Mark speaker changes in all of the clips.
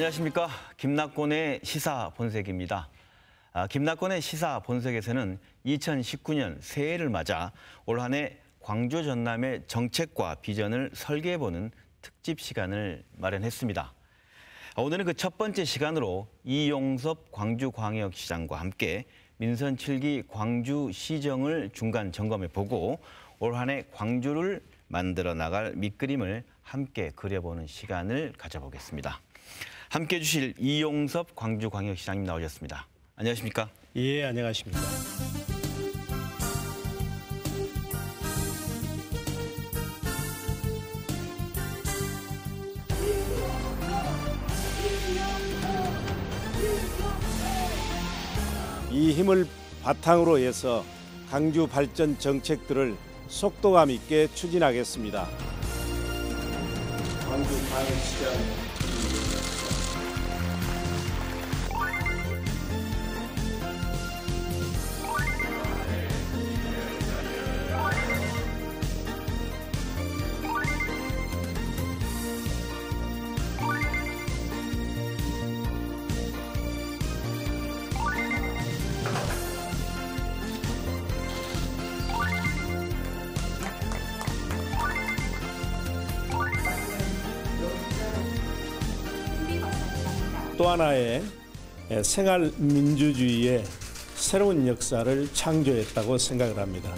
Speaker 1: 안녕하십니까. 김낙곤의 시사 본색입니다. 아, 김낙곤의 시사 본색에서는 2019년 새해를 맞아 올한해 광주 전남의 정책과 비전을 설계해보는 특집 시간을 마련했습니다. 아, 오늘은 그 첫 번째 시간으로 이용섭 광주광역시장과 함께 민선 7기 광주시정을 중간 점검해보고 올한해 광주를 만들어 나갈 밑그림을 함께 그려보는 시간을 가져보겠습니다. 함께해 주실 이용섭 광주광역시장님 나오셨습니다. 안녕하십니까? 예, 안녕하십니까?
Speaker 2: 이 힘을 바탕으로 해서 강주 발전 정책들을 속도감 있게 추진하겠습니다. 광주 광역시장 하나의 예, 생활 민주주의의 새로운 역사를 창조했다고 생각을 합니다.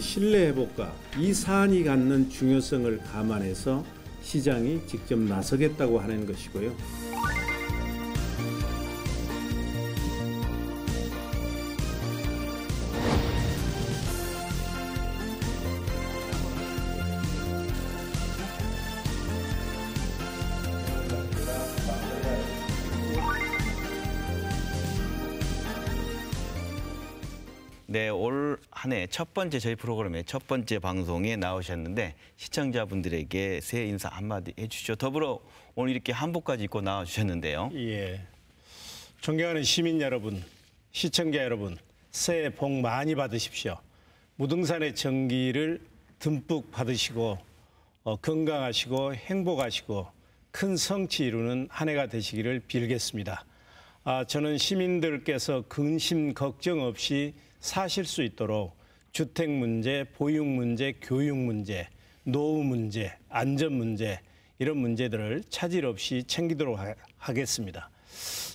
Speaker 2: 신뢰 회복과 이 사안이 갖는 중요성을 감안해서 시장이 직접 나서겠다고 하는 것이고요.
Speaker 1: 첫 번째 저희 프로그램의 첫 번째 방송에 나오셨는데 시청자분들에게 새해 인사 한마디 해주시죠. 더불어 오늘 이렇게 한복까지 입고 나와주셨는데요. 예. 존경하는 시민 여러분,
Speaker 2: 시청자 여러분, 새해 복 많이 받으십시오. 무등산의 정기를 듬뿍 받으시고 어, 건강하시고 행복하시고 큰 성취 이루는 한 해가 되시기를 빌겠습니다. 아, 저는 시민들께서 근심 걱정 없이 사실 수 있도록 주택 문제, 보육 문제, 교육 문제, 노후 문제, 안전 문제 이런 문제들을 차질 없이 챙기도록 하, 겠습니다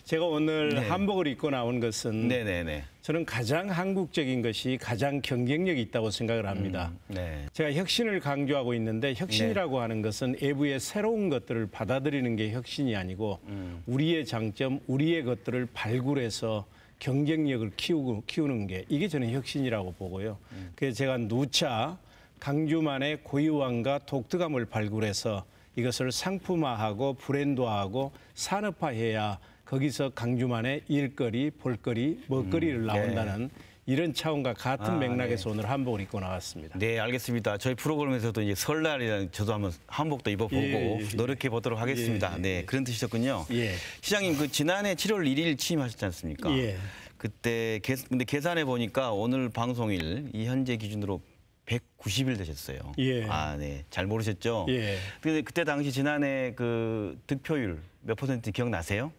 Speaker 2: 제가 오늘 네. 한복을 입고 나온 것은 네네네. 저는 가장 한국적인 것이 가장 경쟁력이 있다고 생각을 합니다. 음, 네. 제가 혁신을 강조하고 있는데 혁신이라고 네. 하는 것은 외부의 새로운 것들을 받아들이는 게 혁신이 아니고 음. 우리의 장점, 우리의 것들을 발굴해서 경쟁력을 키우고, 키우는 게 이게 저는 혁신이라고 보고요. 음. 그래서 제가 누차 강주만의 고유함과 독특함을 발굴해서 이것을 상품화하고 브랜드화하고 산업화해야 거기서 강주만의 일거리, 볼거리, 먹거리를 음, 네. 나온다는 음, 이런 차원과 같은 아, 맥락에서 네. 오늘 한복을 입고 나왔습니다.
Speaker 1: 네, 알겠습니다. 저희 프로그램에서도 이제 설날이라 저도 한번 한복도 입어보고 예, 예, 노력해 보도록 하겠습니다. 예, 예. 네, 그런 뜻이셨군요. 예. 시장님, 그 지난해 7월 1일 취임하셨지 않습니까? 예. 그때 계, 근데 계산해 보니까 오늘 방송일 이 현재 기준으로 190일 되셨어요. 예. 아, 네. 잘 모르셨죠? 예. 근데 그때 당시 지난해 그 득표율 몇 퍼센트 기억나세요?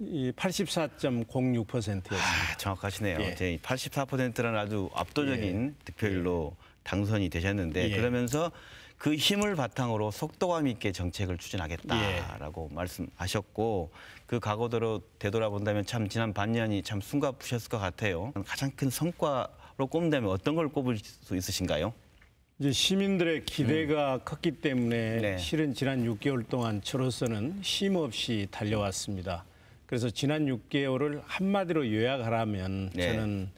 Speaker 1: 84.06%였습니다. 아, 정확하시네요. 예. 84%라는 아주 압도적인 예. 득표율로 예. 당선이 되셨는데 예. 그러면서 그 힘을 바탕으로 속도감 있게 정책을 추진하겠다라고 예. 말씀하셨고 그 과거대로 되돌아본다면 참 지난 반년이 참 숨가쁘셨을 것 같아요. 가장 큰 성과로 꼽는다면 어떤 걸 꼽을 수 있으신가요?
Speaker 2: 이제 시민들의 기대가 음. 컸기 때문에 네. 실은 지난 6개월 동안 저로서는 쉼 없이 달려왔습니다. 그래서 지난 6개월을 한마디로 요약하라면 네. 저는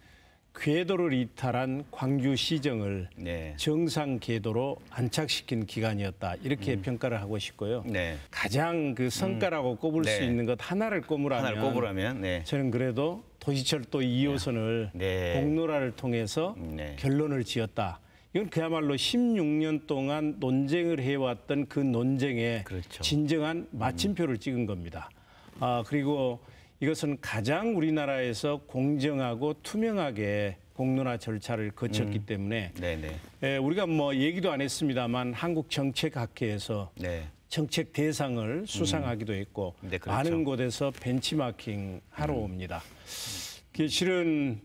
Speaker 2: 궤도를 이탈한 광주 시정을 네. 정상 궤도로 안착시킨 기간이었다 이렇게 음. 평가를 하고 싶고요. 네. 가장 그 성과라고 음. 꼽을 네. 수 있는 것 하나를 꼽으라면, 하나를 꼽으라면 네. 저는 그래도 도시철도 2호선을 공로라를 통해서 결론을 지었다. 이건 그야말로 16년 동안 논쟁을 해왔던 그 논쟁에 그렇죠. 진정한 음. 마침표를 음. 찍은 겁니다. 아, 그리고 이것은 가장 우리나라에서 공정하고 투명하게 공론화 절차를 거쳤기 음. 때문에 네네. 에, 예, 우리가 뭐 얘기도 안 했습니다만 한국 정책학회에서 네. 정책 대상을 음. 수상하기도 했고 네, 그렇죠. 많은 곳에서 벤치마킹 하러 음. 옵니다. 그 실은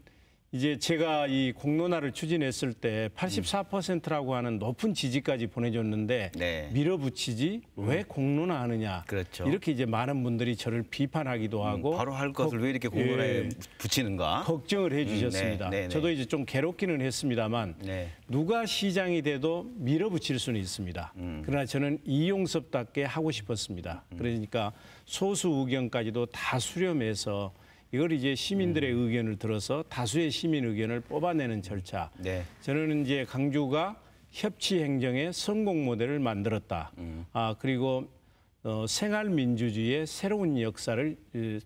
Speaker 2: 이제 제가 이 공론화를 추진했을 때 84%라고 하는 높은 지지까지 보내줬는데 네. 밀어붙이지 왜 음. 공론화하느냐 그렇죠. 이렇게 이제 많은 분들이 저를 비판하기도 음, 하고 음, 바로 할 것을 왜 이렇게 공론화에 예,
Speaker 1: 붙이는가 걱정을 음, 네, 해주셨습니다. 음, 네, 네, 저도
Speaker 2: 이제 좀 괴롭기는 했습니다만 네. 누가 시장이 돼도 밀어붙일 수는 있습니다. 음. 그러나 저는 이용섭답게 하고 싶었습니다. 그러니까 소수 의견까지도 다 수렴해서 이걸 이제 시민들의 음. 의견을 들어서 다수의 시민 의견을 뽑아내는 절차. 네. 저는 이제 강주가 협치 행정의 성공 모델을 만들었다. 음. 아 그리고 어, 생활 민주주의의 새로운 역사를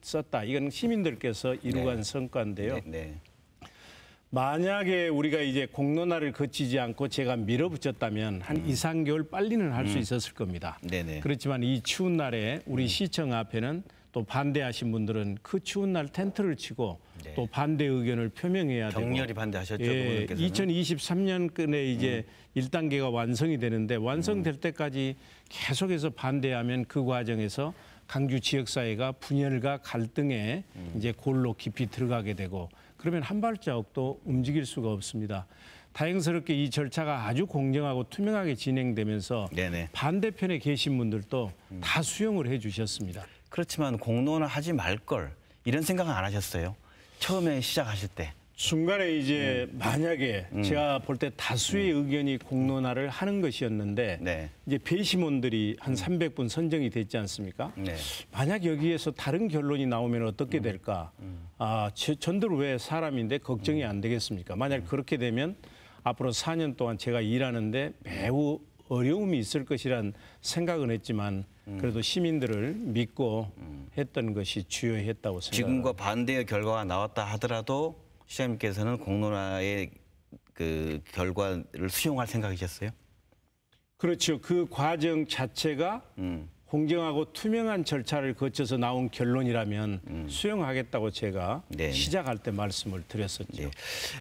Speaker 2: 썼다. 이건 시민들께서 이루간 네. 성과인데요. 네, 네, 만약에 우리가 이제 공론화를 거치지 않고 제가 밀어붙였다면 한 음. 2, 3개월 빨리는 할수 음. 있었을 겁니다. 네네. 네. 그렇지만 이 추운 날에 우리 음. 시청 앞에는 또 반대하신 분들은 그 추운 날 텐트를 치고 네. 또 반대 의견을 표명해야 되고 격렬히 반대하셨죠. 예, 2 0 2 3년끝에 이제 음. 1단계가 완성이 되는데 완성될 음. 때까지 계속해서 반대하면 그 과정에서 강주 지역사회가 분열과 갈등에 음. 이제 골로 깊이 들어가게 되고 그러면 한 발자국도 움직일 수가 없습니다. 다행스럽게 이 절차가 아주 공정하고 투명하게 진행되면서 네네. 반대편에 계신 분들도 음. 다 수용을 해
Speaker 1: 주셨습니다. 그렇지만 공론을 하지 말 걸 이런 생각은 안 하셨어요? 처음에 시작하실 때. 중간에
Speaker 2: 이제 음. 만약에 음. 제가
Speaker 1: 볼 때 다수의 음. 의견이
Speaker 2: 공론화를 하는 것이었는데 네. 이제 배심원들이 한 300분 선정이 됐지 않습니까? 네. 만약 여기에서 다른 결론이 나오면 어떻게 음. 될까? 음. 아, 전들 왜 사람인데 걱정이 음. 안 되겠습니까? 만약 그렇게 되면 앞으로 4년 동안 제가 일하는데 매우 어려움이 있을 것이란 생각은 했지만 음. 그래도 시민들을 믿고 했던 것이 주요했다고 생각합니다. 지금과
Speaker 1: 반대의 결과가 나왔다 하더라도 시장님께서는 공론화의 그 결과를 수용할 생각이셨어요?
Speaker 2: 그렇죠. 그 과정 자체가 음. 공정하고 투명한
Speaker 1: 절차를 거쳐서 나온 결론이라면 음. 수용하겠다고 제가 네 시작할 때 말씀을 드렸었죠. 네.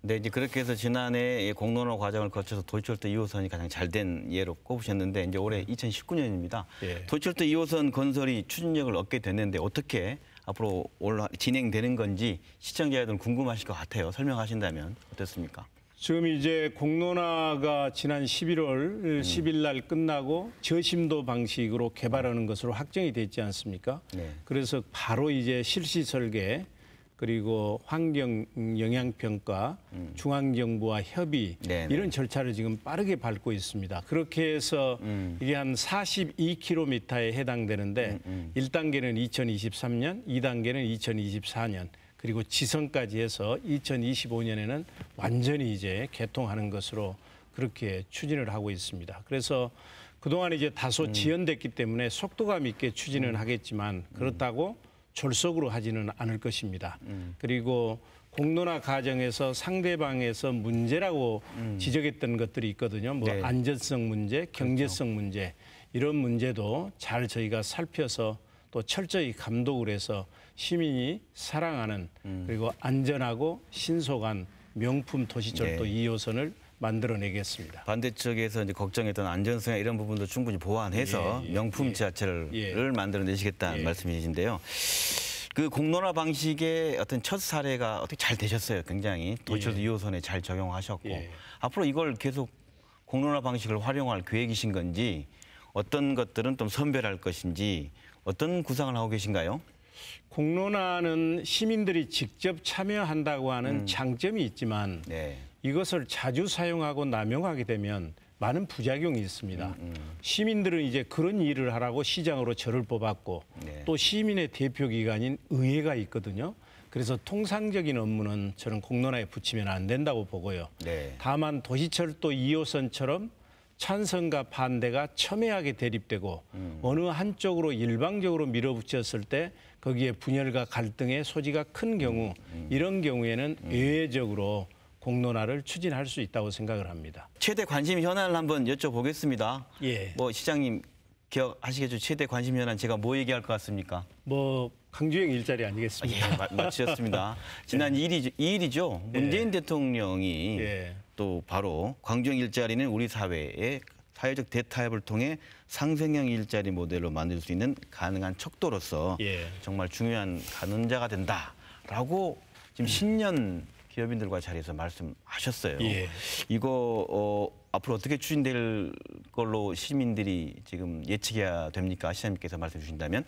Speaker 1: 네, 이제 그렇게 해서 지난해 공론화 과정을 거쳐서 도이철도 2호선이 가장 잘 된 예로 꼽으셨는데 이제 올해 2019년입니다. 음. 네. 예. 도이철도 2호선 건설이 추진력을 얻게 됐는데 어떻게 앞으로 올라 진행되는 건지 시청자 여러분 궁금하실 것 같아요. 설명하신다면 어떻습니까?
Speaker 2: 지금 이제 공론화가 지난 11월 10일 날 끝나고 저심도 방식으로 개발하는 것으로 확정이 됐지 않습니까? 네. 그래서 바로 이제 실시 설계 그리고 환경 영향 평가, 음. 중앙 정부와 협의 네네. 네. 이런 절차를 지금 빠르게 밟고 있습니다. 그렇게 해서 음. 이게 한 42km에 해당되는데 음, 음. 1단계는 2023년, 2단계는 2024년. 그리고 지성까지 해서 2025년에는 완전히 이제 개통하는 것으로 그렇게 추진을 하고 있습니다. 그래서 그동안 이제 다소 음. 지연됐기 때문에 속도감 있게 추진을 음. 하겠지만 그렇다고 음. 졸속으로 하지는 않을 것입니다. 그리고 공론화 과정에서 상대방에서 문제라고 지적했던 것들이 있거든요. 뭐 네. 안전성 문제, 그렇죠. 경제성 문제 이런 문제도 잘 저희가 살펴서 또 철저히 감독을 해서 시민이 사랑하는 음. 그리고 안전하고 신속한 명품 도시철도 네.
Speaker 1: 2호선을 만들어내겠습니다. 반대쪽에서 이제 걱정했던 안전성 이런 부분도 충분히 보완해서 예, 예, 명품 예, 지하철을 예. 만들어내시겠다는 예. 말씀이신데요. 그 공론화 방식의 어떤 첫 사례가 어떻게 잘 되셨어요. 굉장히 도시철도 2호선에 예. 잘 적용하셨고 앞으로 이걸 계속 공론화 방식을 활용할 계획이신 건지 어떤 것들은 좀 선별할 것인지 어떤 구상을 하고 계신가요?
Speaker 2: 공론화는 시민들이 직접 참여한다고 하는 음. 장점이 있지만 네. 이것을 자주 사용하고 남용하게 되면 많은 부작용이 있습니다. 음, 음. 시민들은 이제 그런 일을 하라고 시장으로 저를 뽑았고 네. 또 시민의 대표 기관인 의회가 있거든요. 그래서 통상적인 업무는 저는 공론화에 붙이면 안 된다고 보고요. 네. 다만 도시철도 2호선처럼 찬성과 반대가 첨예하게 대립되고 음. 어느 한쪽으로 일방적으로 밀어붙였을 때 거기에 분열과 갈등의 소지가 큰 경우 이런 경우에는 예외적으로 공론화를 추진할 수 있다고 생각을 합니다.
Speaker 1: 최대 관심 현안을 한번 여쭤보겠습니다. 예. 뭐 시장님 기억하시겠죠? 최대 관심 현안 제가 뭐 얘기할 것 같습니까?
Speaker 2: 뭐 강주영 일자리 아니겠습니까? 아, 예, 맞추셨습니다.
Speaker 1: 지난 예. 2일이죠. 2일이죠. 문재인 예. 대통령이 예. 또 바로 광주형 일자리는 우리 사회에 사회적 대타협을 통해 상생형 일자리 모델로 만들 수 있는 가능한 척도로서 예. 정말 중요한 가능자가 된다라고 지금 음. 신년 기업인들과 자리에서 말씀하셨어요. 예. 이거 어, 앞으로 어떻게 추진될 걸로 시민들이 지금 예측해야 됩니까? 시장님께서 말씀 해 주신다면.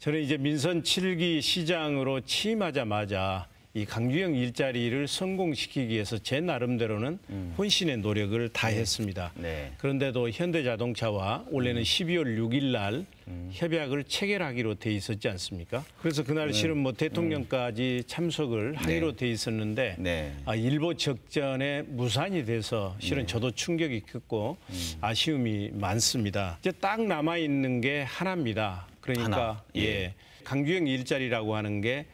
Speaker 2: 저는 이제 민선 7기 시장으로 취임하자마자 이 강주영 일자리를 성공시키기 위해서 제 나름대로는 음. 혼신의 노력을 다했습니다. 네. 네. 그런데도 현대자동차와 원래는 12월 음. 6일 날 음. 협약을 체결하기로 돼 있었지 않습니까? 그래서 그날 음. 실은 뭐 대통령까지 음. 참석을 하기로 네. 돼 있었는데 네. 아, 일부 적전에 무산이 돼서 실은 네. 저도 충격이 컸고 음. 아쉬움이 많습니다. 이제 딱 남아 있는 게 하나입니다. 그러니까 하나. 예. 예. 강규영 일자리라고 하는 게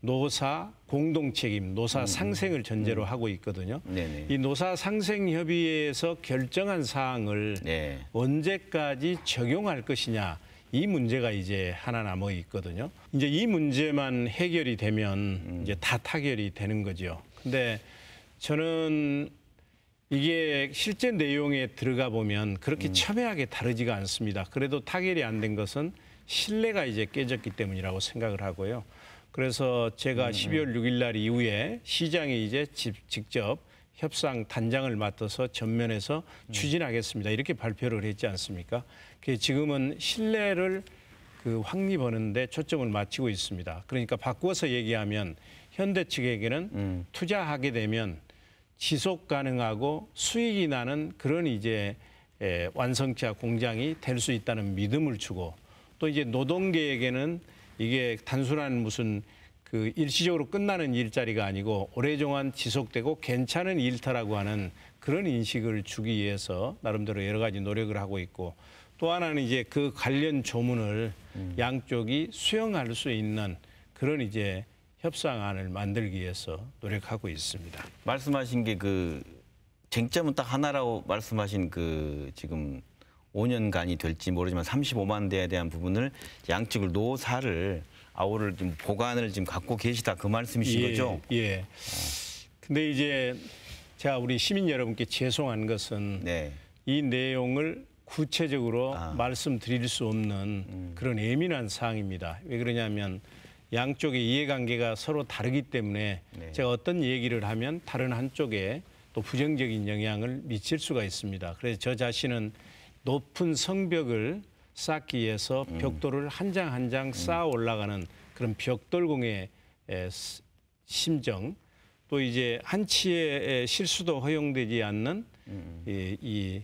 Speaker 2: 노사 공동책임, 노사 음, 음, 상생을 음. 전제로 하고 있거든요. 네네. 이 노사 상생 협의회에서 결정한 사항을 네. 언제까지 적용할 것이냐 이 문제가 이제 하나 남아 있거든요. 이제 이 문제만 해결이 되면 이제 다 타결이 되는 거죠. 근데 저는 이게 실제 내용에 들어가 보면 그렇게 첨예하게 다르지가 않습니다. 그래도 타결이 안 된 것은 신뢰가 이제 깨졌기 때문이라고 생각을 하고요. 그래서 제가 12월 6일 날 이후에 시장이 이제 집, 직접 협상 단장을 맡아서 전면에서 네. 추진하겠습니다. 이렇게 발표를 했지 않습니까? 그 지금은 신뢰를 그 확립하는데 초점을 맞추고 있습니다. 그러니까 바꾸어서 얘기하면 현대 측에게는 음. 투자하게 되면 지속 가능하고 수익이 나는 그런 이제 완성차 공장이 될 수 있다는 믿음을 주고 또 이제 노동계에게는 이게 단순한 무슨 그 일시적으로 끝나는 일자리가 아니고 오래정한 지속되고 괜찮은 일터라고 하는 그런 인식을 주기 위해서 나름대로 여러 가지 노력을 하고 있고 또 하나는 이제 그 관련 조문을 음. 양쪽이 수용할 수 있는 그런 이제 협상안을 만들기 위해서
Speaker 1: 노력하고 있습니다. 말씀하신 게 그 쟁점은 딱 하나라고 말씀하신 그 지금 5년간이 될지 모르지만 35만 대에 대한 부분을 양측을 노사를 아우를 지금 보관을 지금 갖고 계시다 그 말씀이신 예, 거죠?
Speaker 2: 예. 근데 이제 자 우리 시민 여러분께 죄송한 것은 네. 이 내용을 구체적으로 아. 말씀드릴 수 없는 음. 그런 예민한 사항입니다. 왜 그러냐면 양쪽의 이해관계가 서로 다르기 때문에 네. 제가 어떤 얘기를 하면 다른 한쪽에 또 부정적인 영향을 미칠 수가 있습니다. 그래서 저 자신은 높은 성벽을 쌓기 위해서 음. 벽돌을 한 장 한장 한장 음. 쌓아 올라가는 그런 벽돌공의 심정 또 이제 한치의 실수도 허용되지 않는 음. 이, 이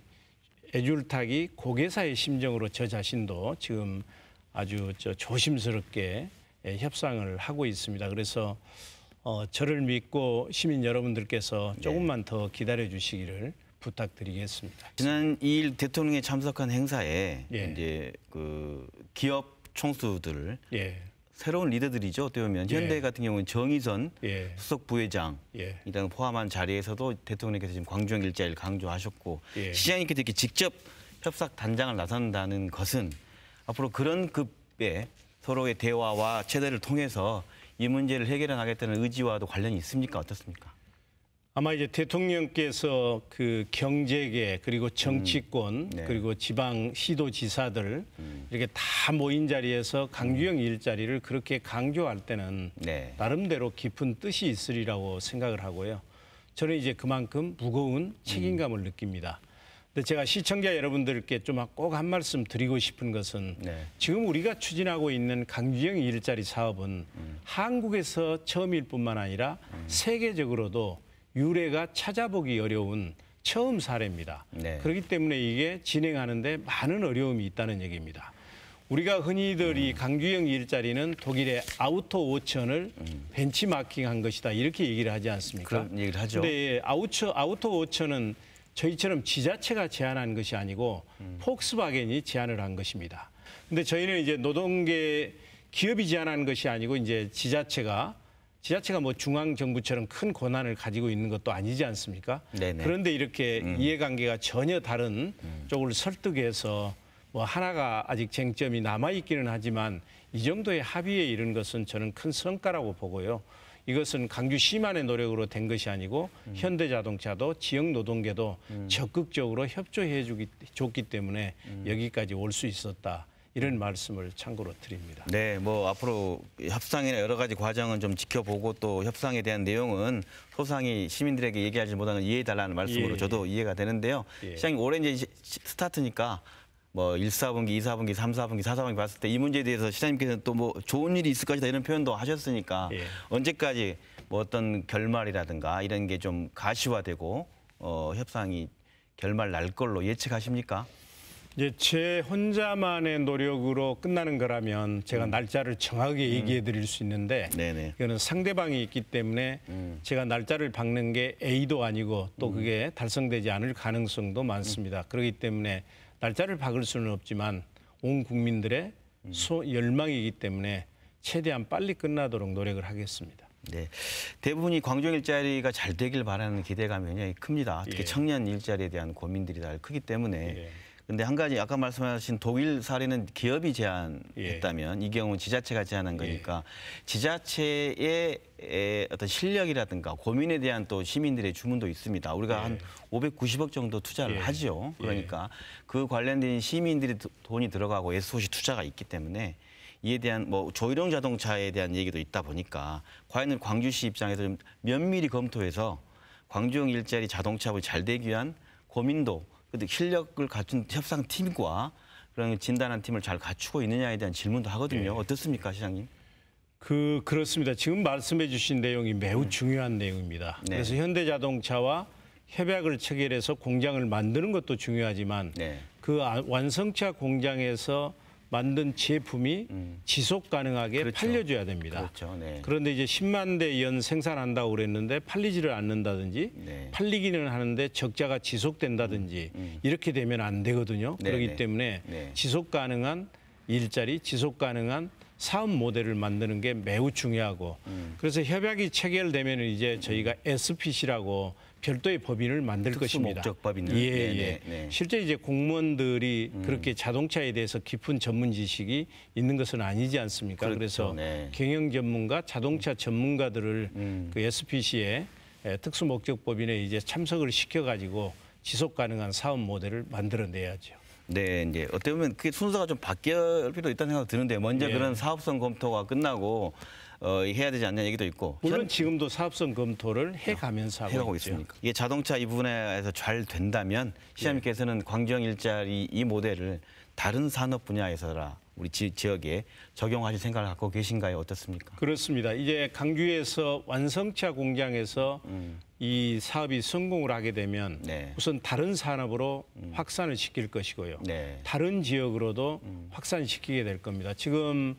Speaker 2: 애줄타기 고개사의 심정으로 저 자신도 지금 아주 저 조심스럽게 협상을 하고 있습니다. 그래서 어, 저를 믿고 시민 여러분들께서 네. 조금만 더 기다려 주시기를 부탁드리겠습니다.
Speaker 1: 지난 2일 대통령이 참석한 행사에 예. 이제 그 기업 총수들 예. 새로운 리더들이죠. 어떻게 보면 예. 현대 예. 같은 경우는 정의선 예. 수석 부회장 예. 일단 포함한 자리에서도 대통령께서 지금 광주형 일자리를 강조하셨고 예. 시장님께서 이렇게 직접 협상 단장을 나선다는 것은 앞으로 그런 급의 서로의 대화와 체대를 통해서 이 문제를 해결해 나겠다는 의지와도 관련이 있습니까? 어떻습니까?
Speaker 2: 아마 이제 대통령께서 그 경제계 그리고 정치권 음. 네. 그리고 지방 시도지사들 음. 이렇게 다 모인 자리에서 강주영 음. 일자리를 그렇게 강조할 때는 네. 나름대로 깊은 뜻이 있으리라고 생각을 하고요. 저는 이제 그만큼 무거운 책임감을 음. 느낍니다. 근데 제가 시청자 여러분들께 좀 꼭 한 말씀 드리고 싶은 것은 네. 지금 우리가 추진하고 있는 강주영 일자리 사업은 음. 한국에서 처음일 뿐만 아니라 음. 세계적으로도 유례가 찾아보기 어려운 처음 사례입니다. 네. 그렇기 때문에 이게 진행하는데 많은 어려움이 있다는 얘기입니다. 우리가 흔히들 이 음. 강규영 일자리는 독일의 아우토 오천을 음. 벤치마킹한 것이다 이렇게 얘기를 하지 않습니까? 그런 얘기를 하죠. 근데 아우처, 아우토 오천은 저희처럼 지자체가 제안한 것이 아니고 음. 폭스바겐이 제안을 한 것입니다. 근데 저희는 이제 노동계 기업이 제안한 것이 아니고 이제 지자체가 지자체가 뭐 중앙 정부처럼 큰 권한을 가지고 있는 것도 아니지 않습니까? 네네. 그런데 이렇게 음. 이해관계가 전혀 다른 음. 쪽을 설득해서 뭐 하나가 아직 쟁점이 남아 있기는 하지만 이 정도의 합의에 이른 것은 저는 큰 성과라고 보고요. 이것은 강주시만의 노력으로 된 것이 아니고 음. 현대자동차도 지역 노동계도 음. 적극적으로 협조해 주기 줬기 때문에 음. 여기까지 올 수 있었다. 이런 말씀을 참고로 드립니다.
Speaker 1: 네, 뭐 앞으로 협상이나 여러 가지 과정은 좀 지켜보고 또 협상에 대한 내용은 소상히 시민들에게 얘기하지 못하는 이해해달라는 말씀으로 예, 저도 이해가 되는데요. 예. 시장님 올해 이제 스타트니까 뭐 1, 4분기, 2, 4분기, 3, 4분기, 4, 4분기 봤을 때 이 문제에 대해서 시장님께서는 또뭐 좋은 일이 있을 것이다 이런 표현도 하셨으니까 예. 언제까지 뭐 어떤 결말이라든가 이런 게 좀 가시화되고 어, 협상이 결말 날 걸로 예측하십니까?
Speaker 2: 이제 제 혼자만의 노력으로 끝나는 거라면 제가 음. 날짜를 정확하게 음. 얘기해 드릴 수 있는데 네네. 이거는 상대방이 있기 때문에 음. 제가 날짜를 박는 게 A도 아니고 또 음. 그게 달성되지 않을 가능성도 많습니다. 음. 그렇기 때문에 날짜를 박을 수는 없지만 온 국민들의 소, 열망이기
Speaker 1: 때문에 최대한 빨리 끝나도록 노력을 하겠습니다. 네. 대부분이 광종 일자리가 잘 되길 바라는 기대감이 굉장히 큽니다. 특히 예. 청년 일자리에 대한 고민들이 다 크기 때문에 예. 근데 한 가지 아까 말씀하신 독일 사례는 기업이 제안했다면 예. 이 경우 지자체가 제안한 거니까 예. 지자체의 어떤 실력이라든가 고민에 대한 또 시민들의 주문도 있습니다. 우리가 예. 한 590억 정도 투자를 예. 하죠 예. 그러니까 그 관련된 시민들이 돈이 들어가고 SOC 투자가 있기 때문에 이에 대한 뭐조일용 자동차에 대한 얘기도 있다 보니까 과연 광주시 입장에서 좀 면밀히 검토해서 광주형 일자리 자동차업을잘 되기 위한 고민도 근데 실력을 갖춘 협상 팀과 그런 진단한 팀을 잘 갖추고 있느냐에 대한 질문도 하거든요. 예. 어떻습니까, 시장님? 그 그렇습니다. 지금 말씀해 주신 내용이 매우 중요한
Speaker 2: 내용입니다. 네. 그래서 현대자동차와 협약을 체결해서 공장을 만드는 것도 중요하지만 네. 그 아, 완성차 공장에서 만든 제품이 음. 지속 가능하게 그렇죠. 팔려줘야 됩니다. 그렇죠. 네. 그런데 이제 10만 대 연 생산한다고 그랬는데 팔리지를 않는다든지 네. 팔리기는 하는데 적자가 지속된다든지 음. 음. 이렇게 되면 안 되거든요. 네, 그렇기 네. 때문에 네. 지속 가능한 일자리, 지속 가능한 사업 모델을 만드는 게 매우 중요하고 음. 그래서 협약이 체결되면 이제 저희가 SPC라고 음, 음. 별도의 법인을 만들 것입니다. 목적법인을. 예, 네, 예. 네, 네. 실제 이제 공무원들이 음. 그렇게 자동차에 대해서 깊은 전문 지식이 있는 것은 아니지 않습니까? 그렇죠. 그래서 네. 경영 전문가, 자동차 전문가들을 음. 음. 그 SPC에 예, 특수목적법인에 이제 참석을 시켜가지고 지속 가능한 사업 모델을
Speaker 1: 만들어내야죠. 네, 이제 어떻게 보면 그 순서가 좀 바뀔 필요 있다는 생각 드는데 먼저 예. 그런 사업성 검토가 끝나고 어, 해야 되지 않냐 얘기도 있고 물론 현... 지금도 사업성 검토를 해가면서 하고, 하고 있습니다. 이게 자동차 이 부분에서 잘 된다면 시장님께서는 네. 광주형 일자리 이 모델을 다른 산업 분야에서라 우리 지, 지역에 적용하실 생각을 갖고 계신가요? 어떻습니까?
Speaker 2: 그렇습니다. 이제 강주에서 완성차 공장에서 음. 이 사업이 성공을 하게 되면 네. 우선 다른 산업으로 음. 확산을 시킬 것이고요. 네. 다른 지역으로도 음. 확산시키게 될 겁니다. 지금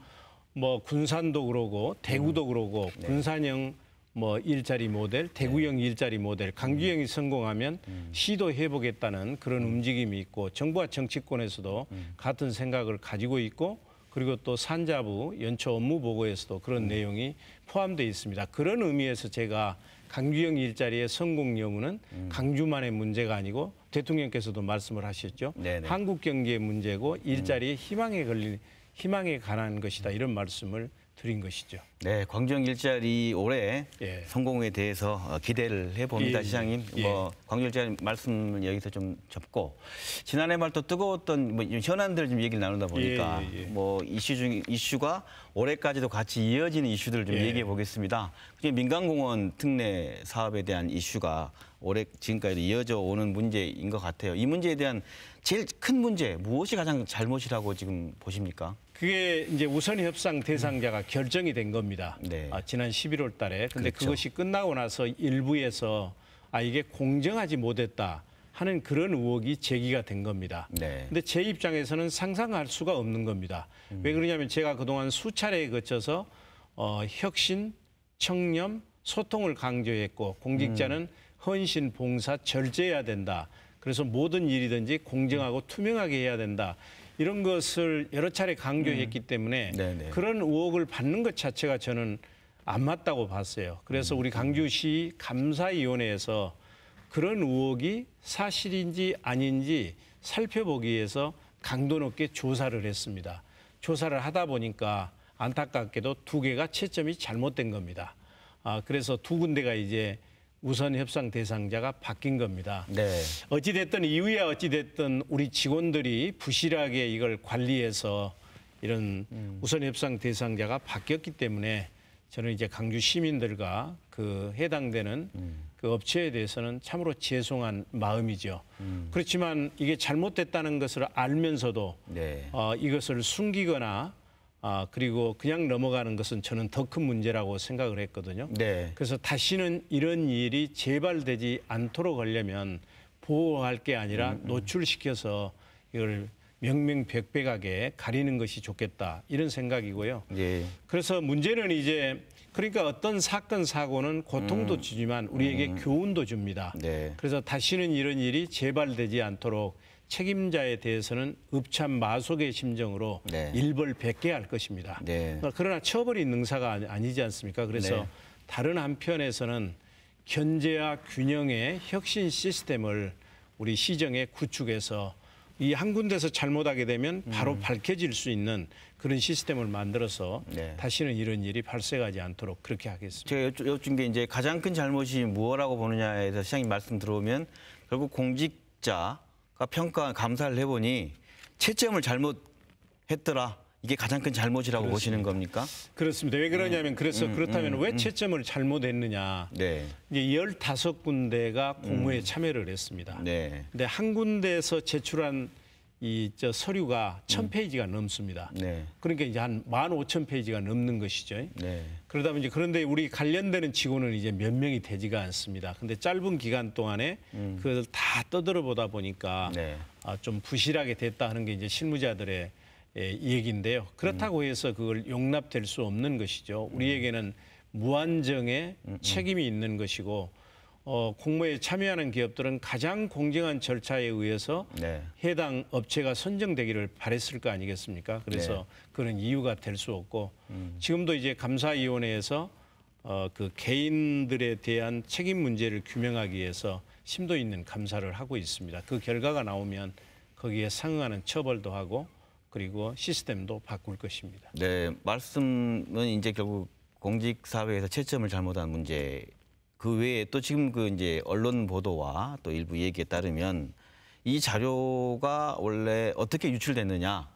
Speaker 2: 뭐 군산도 그러고 대구도 그러고 음. 네. 군산형 뭐 일자리 모델, 대구형 네. 일자리 모델, 강규형이 음. 성공하면 음. 시도해보겠다는 그런 음. 움직임이 있고 정부와 정치권에서도 음. 같은 생각을 가지고 있고 그리고 또 산자부 연초 업무 보고에서도 그런 음. 내용이 포함되어 있습니다. 그런 의미에서 제가 강규형 일자리의 성공 여부는 강주만의 문제가 아니고 대통령께서도 말씀을 하셨죠. 네네. 한국 경제의 문제고 일자리의 희망에 걸린 희망에 관한 것이다 이런 말씀을 드린 것이죠.
Speaker 1: 네, 광주형 일자리 올해 예. 성공에 대해서 어, 기대를 해봅니다, 예, 예, 시장님. 예. 뭐 광주 일자리 말씀 여기서 좀 접고 지난해 말 또 뜨거웠던 뭐 현안들 좀 얘기를 나누다 보니까 예, 예, 뭐 이슈 중 이슈가 올해까지도 같이 이어지는 이슈들을 좀 얘기해 보겠습니다. 그게 민간공원 특례 사업에 대한 이슈가 올해 지금까지 이어져 오는 문제인 것 같아요. 이 문제에 대한 제일 큰 문제 무엇이 가장 잘못이라고 지금 보십니까?
Speaker 2: 그게 이제 우선 협상 대상자가 음. 결정이 된 겁니다. 네. 아, 지난 11월 달에. 근데 그렇죠. 그것이 끝나고 나서 일부에서 아 이게 공정하지 못했다 하는 그런 의혹이 제기가 된 겁니다. 네. 근데 제 입장에서는 상상할 수가 없는 겁니다. 음. 왜 그러냐면 제가 그동안 수차례에 거쳐서 어, 혁신, 청렴, 소통을 강조했고 공직자는 음. 헌신, 봉사, 절제해야 된다. 그래서 모든 일이든지 공정하고 투명하게 해야 된다. 이런 것을 여러 차례 강조했기 음. 때문에 네네. 네. 그런 의혹을 받는 것 자체가 저는 안 맞다고 봤어요. 그래서 음. 우리 강주시 감사위원회에서 그런 의혹이 사실인지 아닌지 살펴보기 위해서 강도 높게 조사를 했습니다. 조사를 하다 보니까 안타깝게도 두 개가 채점이 잘못된 겁니다. 아, 그래서 두 군데가 이제 우선 협상 대상자가 바뀐 겁니다. 네. 어찌됐든 이후에 어찌됐든 우리 직원들이 부실하게 이걸 관리해서 이런 음. 우선 협상 대상자가 바뀌었기 때문에 저는 이제 강주 시민들과 그 해당되는 음. 그 업체에 대해서는 참으로 죄송한 마음이죠. 음. 그렇지만 이게 잘못됐다는 것을 알면서도 네. 어, 이것을 숨기거나 아, 그리고 그냥 넘어가는 것은 저는 더 큰 문제라고 생각을 했거든요. 네. 그래서 다시는 이런 일이 재발되지 않도록 하려면 보호할 게 아니라 음, 음. 노출시켜서 이걸 명명백백하게 가리는 것이 좋겠다 이런 생각이고요. 예. 그래서 문제는 이제 그러니까 어떤 사건 사고는 고통도 음. 주지만 우리에게 음. 교훈도 줍니다. 네. 그래서 다시는 이런 일이 재발되지 않도록 책임자에 대해서는 읍참 마속의 심정으로 네. 일벌 백계할 것입니다. 네. 그러나 처벌이 능사가 아니지 않습니까? 그래서 네. 다른 한편에서는 견제와 균형의 혁신 시스템을 우리 시정에 구축해서 이 한 군데서 잘못하게 되면 바로 음. 밝혀질 수 있는 그런 시스템을 만들어서 네. 다시는 이런 일이 발생하지 않도록 그렇게 하겠습니다.
Speaker 1: 제가 여쭙 게 이제 가장 큰 잘못이 무엇라고 보느냐에 대해서 시장님 말씀 들어오면 결국 공직자 아, 평가 감사를 해보니 채점을 잘못했더라. 이게 가장 큰 잘못이라고 그렇습니다. 보시는 겁니까?
Speaker 2: 그렇습니다. 왜 그러냐면 음. 그래서 음, 그렇다면 음, 왜 음. 채점을 잘못했느냐? 네. 이제 열다 군데가 공모에 음. 참여를 했습니다. 네. 근데 한 군데에서 제출한 이저 서류가 천페이지가 음. 넘습니다. 네. 그러니까 이제 한 만 오천 페이지가 넘는 것이죠. 네. 그러다 보면 이제 그런데 우리 관련되는 직원은 이제 몇 명이 되지가 않습니다. 근데 짧은 기간 동안에 음. 그걸 다 떠들어 보다 보니까 네. 아, 좀 부실하게 됐다 하는 게 이제 실무자들의 예, 얘기인데요. 그렇다고 음. 해서 그걸 용납될 수 없는 것이죠. 우리에게는 음. 무한정의 음, 음. 책임이 있는 것이고 어, 공모에 참여하는 기업들은 가장 공정한 절차에 의해서 네. 해당 업체가 선정되기를 바랬을 거 아니겠습니까? 그래서 네. 그런 이유가 될 수 없고 음. 지금도 이제 감사위원회에서 어, 그 개인들에 대한 책임 문제를 규명하기 위해서 심도 있는 감사를 하고 있습니다. 그 결과가 나오면 거기에 상응하는 처벌도 하고 그리고 시스템도 바꿀 것입니다.
Speaker 1: 네, 말씀은 이제 결국 공직 사회에서 채점을 잘못한 문제 그 외에 또 지금 그 이제 언론 보도와 또 일부 얘기에 따르면 이 자료가 원래 어떻게 유출됐느냐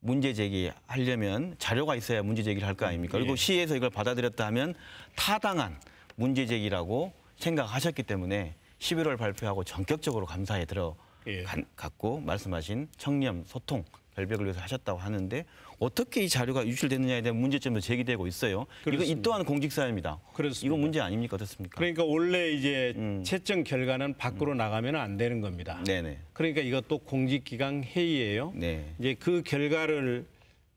Speaker 1: 문제 제기하려면 자료가 있어야 문제 제기를 할 거 아닙니까? 그리고 예. 시에서 이걸 받아들였다 하면 타당한 문제 제기라고 생각하셨기 때문에 11월 발표하고 전격적으로 감사에 들어갔고 예. 말씀하신 청렴, 소통, 결벽을 위해서 하셨다고 하는데 어떻게 이 자료가 유출됐느냐에 대한 문제점도 제기되고 있어요. 그렇습니다. 이거 이 또한 공직사입니다. 그렇습니다. 이거 문제 아닙니까? 어떻습니까? 그러니까 원래 이제 음.
Speaker 2: 채점 결과는 밖으로 음. 나가면 안 되는 겁니다. 네네.
Speaker 1: 그러니까 이것도
Speaker 2: 공직기강 회의예요. 네. 이제 그 결과를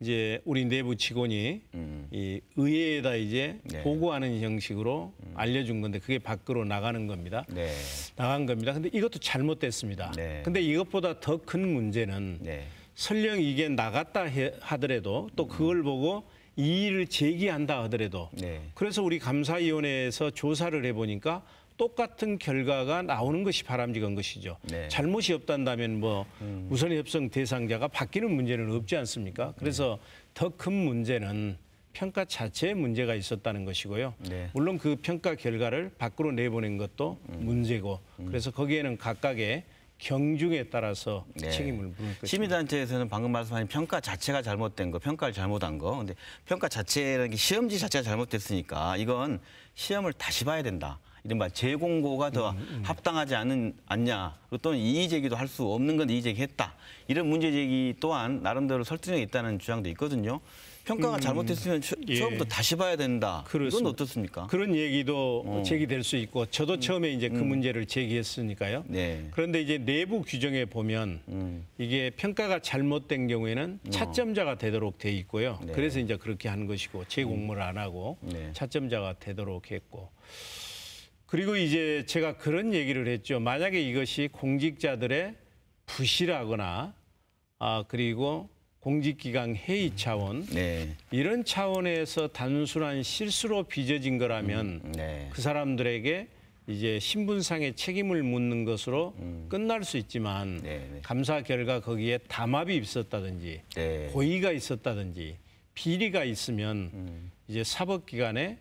Speaker 2: 이제 우리 내부 직원이 음. 이 의회에다 이제 네. 보고하는 형식으로 음. 알려준 건데 그게 밖으로 나가는 겁니다. 네. 나간 겁니다. 근데 이것도 잘못됐습니다. 네. 근데 이것보다 더 큰 문제는 네. 설령 이게 나갔다 하더라도 또 그걸 음. 보고 이의를 제기한다 하더라도 네. 그래서 우리 감사위원회에서 조사를 해보니까 똑같은 결과가 나오는 것이 바람직한 것이죠. 네. 잘못이 없단다면 뭐 음. 우선 협상 대상자가 바뀌는 문제는 없지 않습니까? 그래서 네. 더큰 문제는 평가 자체에 문제가 있었다는 것이고요. 네. 물론 그 평가 결과를 밖으로
Speaker 1: 내보낸 것도 음. 문제고 음. 그래서 거기에는 각각의 경중에 따라서 네. 책임을 물을 것입니다. 시민단체에서는 방금 말씀하신 평가 자체가 잘못된 거, 평가를 잘못한 거. 근데 평가 자체라는 게 시험지 자체가 잘못됐으니까 이건 시험을 다시 봐야 된다. 이른바 재공고가 더 음, 음. 음. 합당하지 않은, 않냐 또는 이의제기도 할 수 없는 건 이의제기했다 이런 문제제기 또한 나름대로 설득력이 있다는 주장도 있거든요 평가가 음, 잘못됐으면 처, 예. 음부터 다시 봐야 된다. 그렇습니다. 이건 어떻습니까? 그런 얘기도 어. 제기될 수 있고
Speaker 2: 저도 음. 처음에 이제 그 음. 문제를 제기했으니까요. 네. 그런데 이제 내부 규정에 보면 음. 이게 평가가 잘못된 경우에는 어. 차점자가 되도록 돼 있고요. 네. 그래서 이제 그렇게 한 것이고 재공모를 음. 안 하고 네. 차점자가 되도록 했고 그리고 이제 제가 그런 얘기를 했죠. 만약에 이것이 공직자들의 부실하거나 아 그리고 공직기강 회의 차원 네. 이런 차원에서 단순한 실수로 빚어진 거라면 음, 네. 그 사람들에게 이제 신분상의 책임을 묻는 것으로 음. 끝날 수 있지만 네네. 네. 감사 결과 거기에 담합이 있었다든지 네. 고의가 있었다든지 비리가 있으면 음. 이제 사법기관에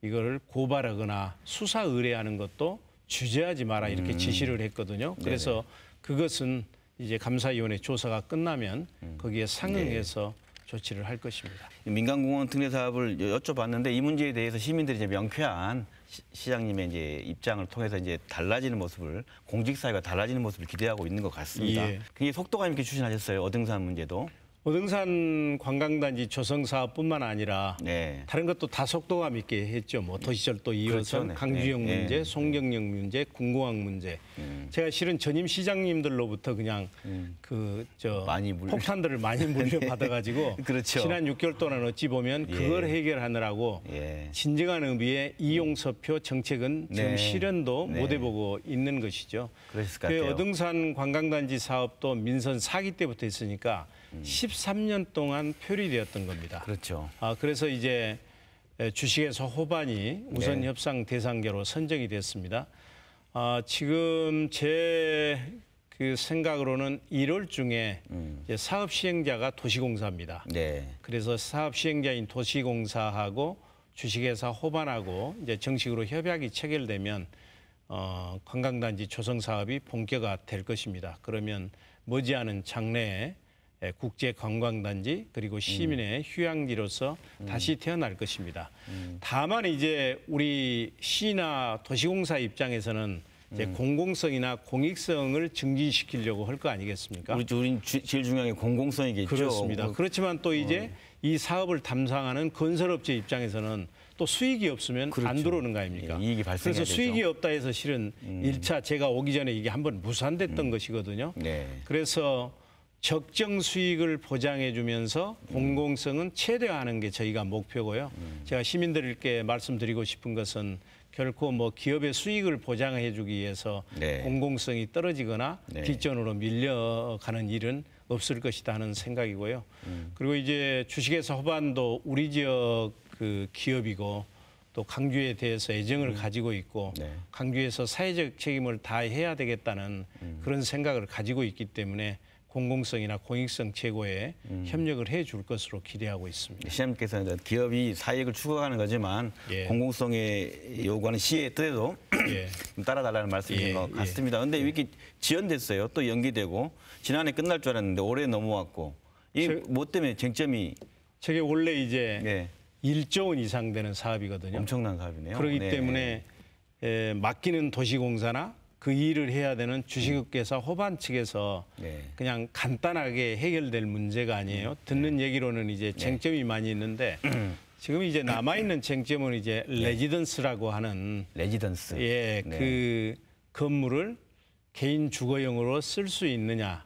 Speaker 2: 이거를 고발하거나 수사 의뢰하는 것도 주저하지 마라 이렇게 음. 지시를 했거든요. 네, 그래서 네네. 그것은 이제 감사위원회 조사가 끝나면
Speaker 1: 음. 거기에 상응해서 네. 조치를 할 것입니다. 민간공원 특례 사업을 여쭤봤는데 이 문제에 대해서 시민들이 이제 명쾌한 시, 장님의 이제 입장을 통해서 이제 달라지는 모습을 공직 사회가 달라지는 모습을 기대하고 있는 것 같습니다. 예. 굉장히 속도감 있게 추진하셨어요. 어등산 문제도. 고등산 관광단지 조성 사업뿐만
Speaker 2: 아니라 네. 다른 것도 다 속도감 있게 했죠. 뭐 도시철도 2호선, 그렇죠. 네. 강주역 네. 문제, 네. 송정역 문제, 궁공항 문제. 음. 제가 실은 전임 시장님들로부터 그냥 음. 그저 물... 폭탄들을 많이 물려받아가지고 네. 그렇죠. 지난 6개월 동안 어찌 보면 예. 그걸 예. 해결하느라고 예. 진정한 의미의 이용서표 정책은 네. 지금 실현도 못 해보고 있는 것이죠. 그랬을 것 그 같아요. 그 어등산 관광단지 사업도 민선 4기 때부터 있으니까 음. 13년 동안 표리되었던 겁니다. 그렇죠. 아, 그래서 이제 주식에서 호반이 우선 네. 협상 대상자로 선정이 됐습니다. 아, 지금 제그 생각으로는 1월 중에 음. 사업 시행자가 도시공사입니다. 네. 그래서 사업 시행자인 도시공사하고 주식회사 호반하고 이제 정식으로 협약이 체결되면 어, 관광단지 조성 사업이 본격화될 것입니다. 그러면 머지않은 장래에 예, 국제 관광단지 그리고 음. 시민의 휴양지로서 음. 다시 태어날 것입니다. 음. 다만 이제 우리 시나 도시공사 입장에서는 이제 공공성이나 공익성을 증진시키려고 할 거 아니겠습니까? 우리 우린 주, 제일 중요한 게 공공성이겠죠. 그렇습니다. 어. 그렇지만 또 이제 어. 이 사업을 담당하는 건설업체 입장에서는 또 수익이 없으면 그렇죠. 안 들어오는 거 아닙니까? 예, 그래서 수익이 없다 해서 실은 일차 제가 오기 전에 이게 한 번 무산됐던 음. 것이거든요. 네. 그래서 적정 수익을 보장해 주면서 공공성은 최대화하는 게 저희가 목표고요. 제가 시민들께 말씀드리고 싶은 것은 결코 뭐 기업의 수익을 보장해 주기 위해서 네. 공공성이 떨어지거나 네. 뒷전으로 밀려가는 일은 없을 것이다 하는 생각이고요. 음. 그리고 이제 주식회사 호반도 우리 지역 그 기업이고 또 강주에 대해서 애정을 음. 가지고 있고 네. 강주에서 사회적 책임을 다해야 되겠다는 음. 그런 생각을 가지고 있기 때문에 공공성이나 공익성 제고에
Speaker 1: 음. 협력을 해줄 것으로 기대하고 있습니다.
Speaker 2: 시장님께서는
Speaker 1: 기업이 사익을 추구하는 거지만 예. 공공성에 요구하는 시에 뜻도 예. 따라달라는 말씀인 예. 것 예. 같습니다. 그런데 예. 이렇게 지연됐어요. 또 연기되고 지난해 끝날 줄 알았는데 올해 넘어왔고 이뭐 때문에 쟁점이 저게 원래 이제 네. 예. 1조 원 이상 되는 사업이거든요. 엄청난 사업이네요. 그렇기 네. 때문에 에, 예,
Speaker 2: 맡기는 도시공사나 그 일을 해야 되는 주식회사 업 호반 측에서 네. 그냥 간단하게 해결될 문제가 아니에요. 듣는 네. 얘기로는 이제 네. 쟁점이 많이 있는데 지금 이제 남아 있는 쟁점은 이제 네. 레지던스라고 하는 레지던스 예그 건물을 개인 주거용으로 쓸 수 있느냐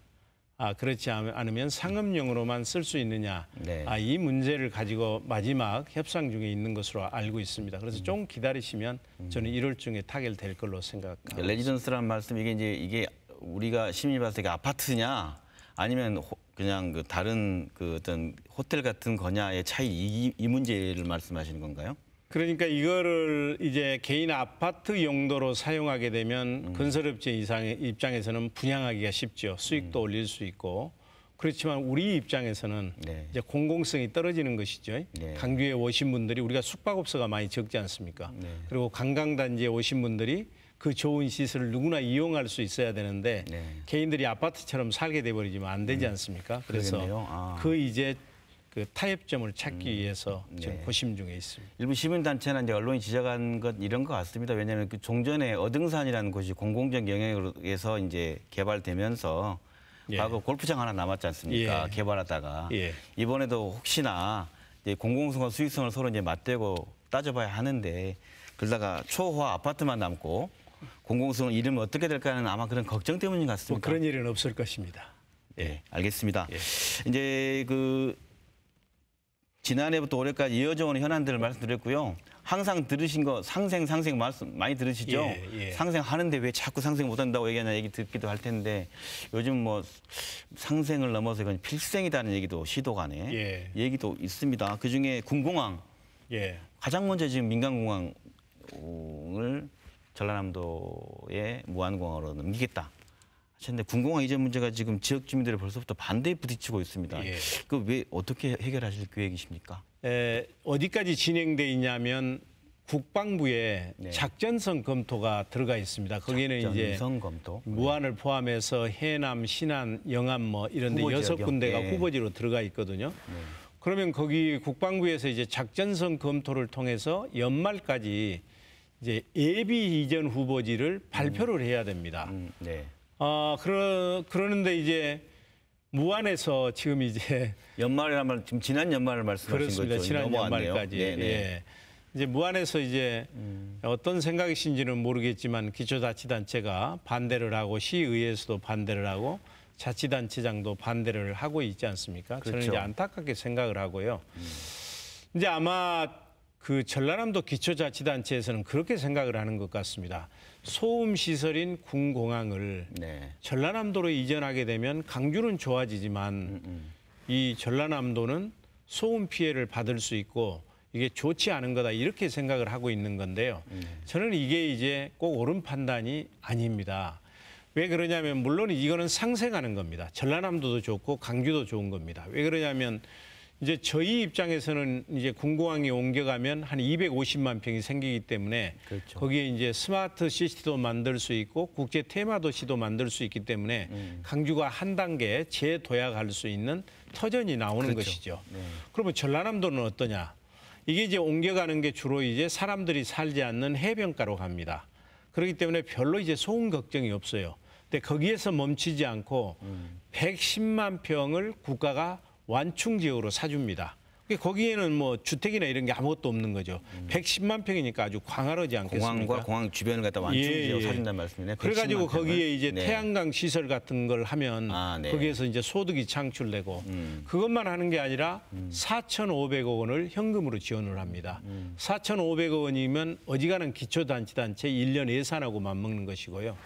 Speaker 2: 아, 그렇지 않으면 상업용으로만 쓸 수 있느냐 네. 아, 이 문제를 가지고 마지막 협상 중에 있는 것으로 알고 있습니다. 그래서 음. 좀 기다리시면 음. 저는 1월 중에 타결될 걸로 생각합니다.
Speaker 1: 그 레지던스라는 말씀 이게 이제 이게 우리가 심의 봤을 때 아파트냐 아니면 호, 그냥 그 다른 그 어떤 호텔 같은 거냐의 차이 이, 이 문제를 말씀하시는 건가요?
Speaker 2: 그러니까 이거를 이제 개인 아파트 용도로 사용하게 되면 음. 건설업체 이상 의 입장에서는 분양하기가 쉽죠. 수익도 음. 올릴 수 있고. 그렇지만 우리 입장에서는 네. 이제 공공성이 떨어지는 것이죠. 네. 강주에 오신 분들이 우리가 숙박업소가 많이 적지 않습니까? 네. 그리고 관광단지에 오신 분들이 그 좋은 시설을 누구나 이용할 수 있어야 되는데 네. 개인들이 아파트처럼 살게
Speaker 1: 돼버리지면 안 되지 음. 않습니까? 그래서 아. 그 이제 그 타협점을 찾기 음, 위해서 지금 네. 고심 중에 있습니다. 일부 시민단체나 이제 언론이 지적한 것 이런 것 같습니다. 왜냐하면 그 종전에 어등산이라는 곳이 공공적 영역에서 이제 개발되면서 예. 과거 골프장 하나 남았지 않습니까? 예. 개발하다가 예. 이번에도 혹시나 이제 공공성과 수익성을 서로 이제 맞대고 따져봐야 하는데 그러다가 초호화 아파트만 남고 공공성을 잃으 어떻게 될까는 아마 그런 걱정 때문인 것 뭐 같습니다. 뭐 그런 일은 없을 것입니다. 예, 알겠습니다. 예. 이제 그 지난해부터 올해까지 이어져온 현안들을 말씀드렸고요. 항상 들으신 거 상생 상생 말씀 많이 들으시죠? 예, 예. 상생하는데 왜 자꾸 상생 못한다고 얘기하냐 얘기 듣기도 할 텐데 요즘 뭐 상생을 넘어서 그건 필생이라는 얘기도 시도간에 네 예. 얘기도 있습니다. 그중에 군공항 예. 가장 먼저 지금 민간공항을 전라남도의 무한공항으로 넘기겠다. 근데 군공화 이전 문제가 지금 지역 주민들이 벌써부터 반대에 부딪히고 있습니다. 예. 그왜 어떻게 해결하실 계획이십니까?
Speaker 2: 에, 어디까지 진행돼 있냐면 국방부에 네. 작전성 검토가 들어가 있습니다. 거기는 이제 검토. 네. 무안을 포함해서 해남, 신안, 영암 뭐 이런 데 여섯 군데가 네. 후보지로 들어가 있거든요. 네. 그러면 거기 국방부에서 이제 작전성 검토를 통해서 연말까지 이제 예비 이전 후보지를 발표를 음. 해야 됩니다. 음, 네. 아, 그러, 그러는데 이제 무안에서 지금 이제 연말이라면 지금 지난 연말을 말씀하신 습니다 거죠. 지난 연말까지. 네, 네. 예. 이제 무안에서 이제 음. 어떤 생각이신지는 모르겠지만 기초자치단체가 반대를 하고 시의회에서도 반대를 하고 자치단체장도 반대를 하고 있지 않습니까? 그렇죠. 저는 이제 그렇죠. 안타깝게 생각을 하고요. 음. 이제 아마 그 전라남도 기초자치단체에서는 그렇게 생각을 하는 것 같습니다. 소음 시설인 군공항을 네. 전라남도로 이전하게 되면 강주는 좋아지지만 음, 음. 이 전라남도는 소음 피해를 받을 수 있고 이게 좋지 않은 거다 이렇게 생각을 하고 있는 건데요. 네. 저는 이게 이제 꼭 옳은 판단이 아닙니다. 왜 그러냐면 물론 이거는 상생하는 겁니다. 전라남도도 좋고 강주도 좋은 겁니다. 왜 그러냐면 이제 저희 입장에서는 이제 군공항이 옮겨가면 한 250만 평이 생기기 때문에 그렇죠. 거기에 이제 스마트 시티도 만들 수 있고 국제 테마 도시도 만들 수 있기 때문에 음. 강주가 한 단계 재도약할 수 있는 터전이 나오는 그렇죠. 것이죠. 네. 그러면 전라남도는 어떠냐? 이게 이제 옮겨가는 게 주로 이제 사람들이 살지 않는 해변가로 갑니다. 그렇기 때문에 별로 이제 소음 걱정이 없어요. 근데 거기에서 멈추지 않고 음. 110만 평을 국가가 완충지역으로 사줍니다. 거기에는 뭐 주택이나 이런 게 아무것도 없는 거죠. 음. 110만 평이니까 아주 광활하지 않겠습니까? 공항과 공항
Speaker 1: 주변을 갖다 완충지역 예, 예. 사준단 말씀이네. 그래가지고 거기에 이제 네.
Speaker 2: 태양광 시설 같은 걸 하면 아, 네. 거기에서 이제 소득이 창출되고 음. 그것만 하는 게 아니라 음. 4,500억 원을 현금으로 지원을 합니다. 음. 4,500억 원이면 어지간한 기초단체단체 일년 예산하고 맞먹는 것이고요.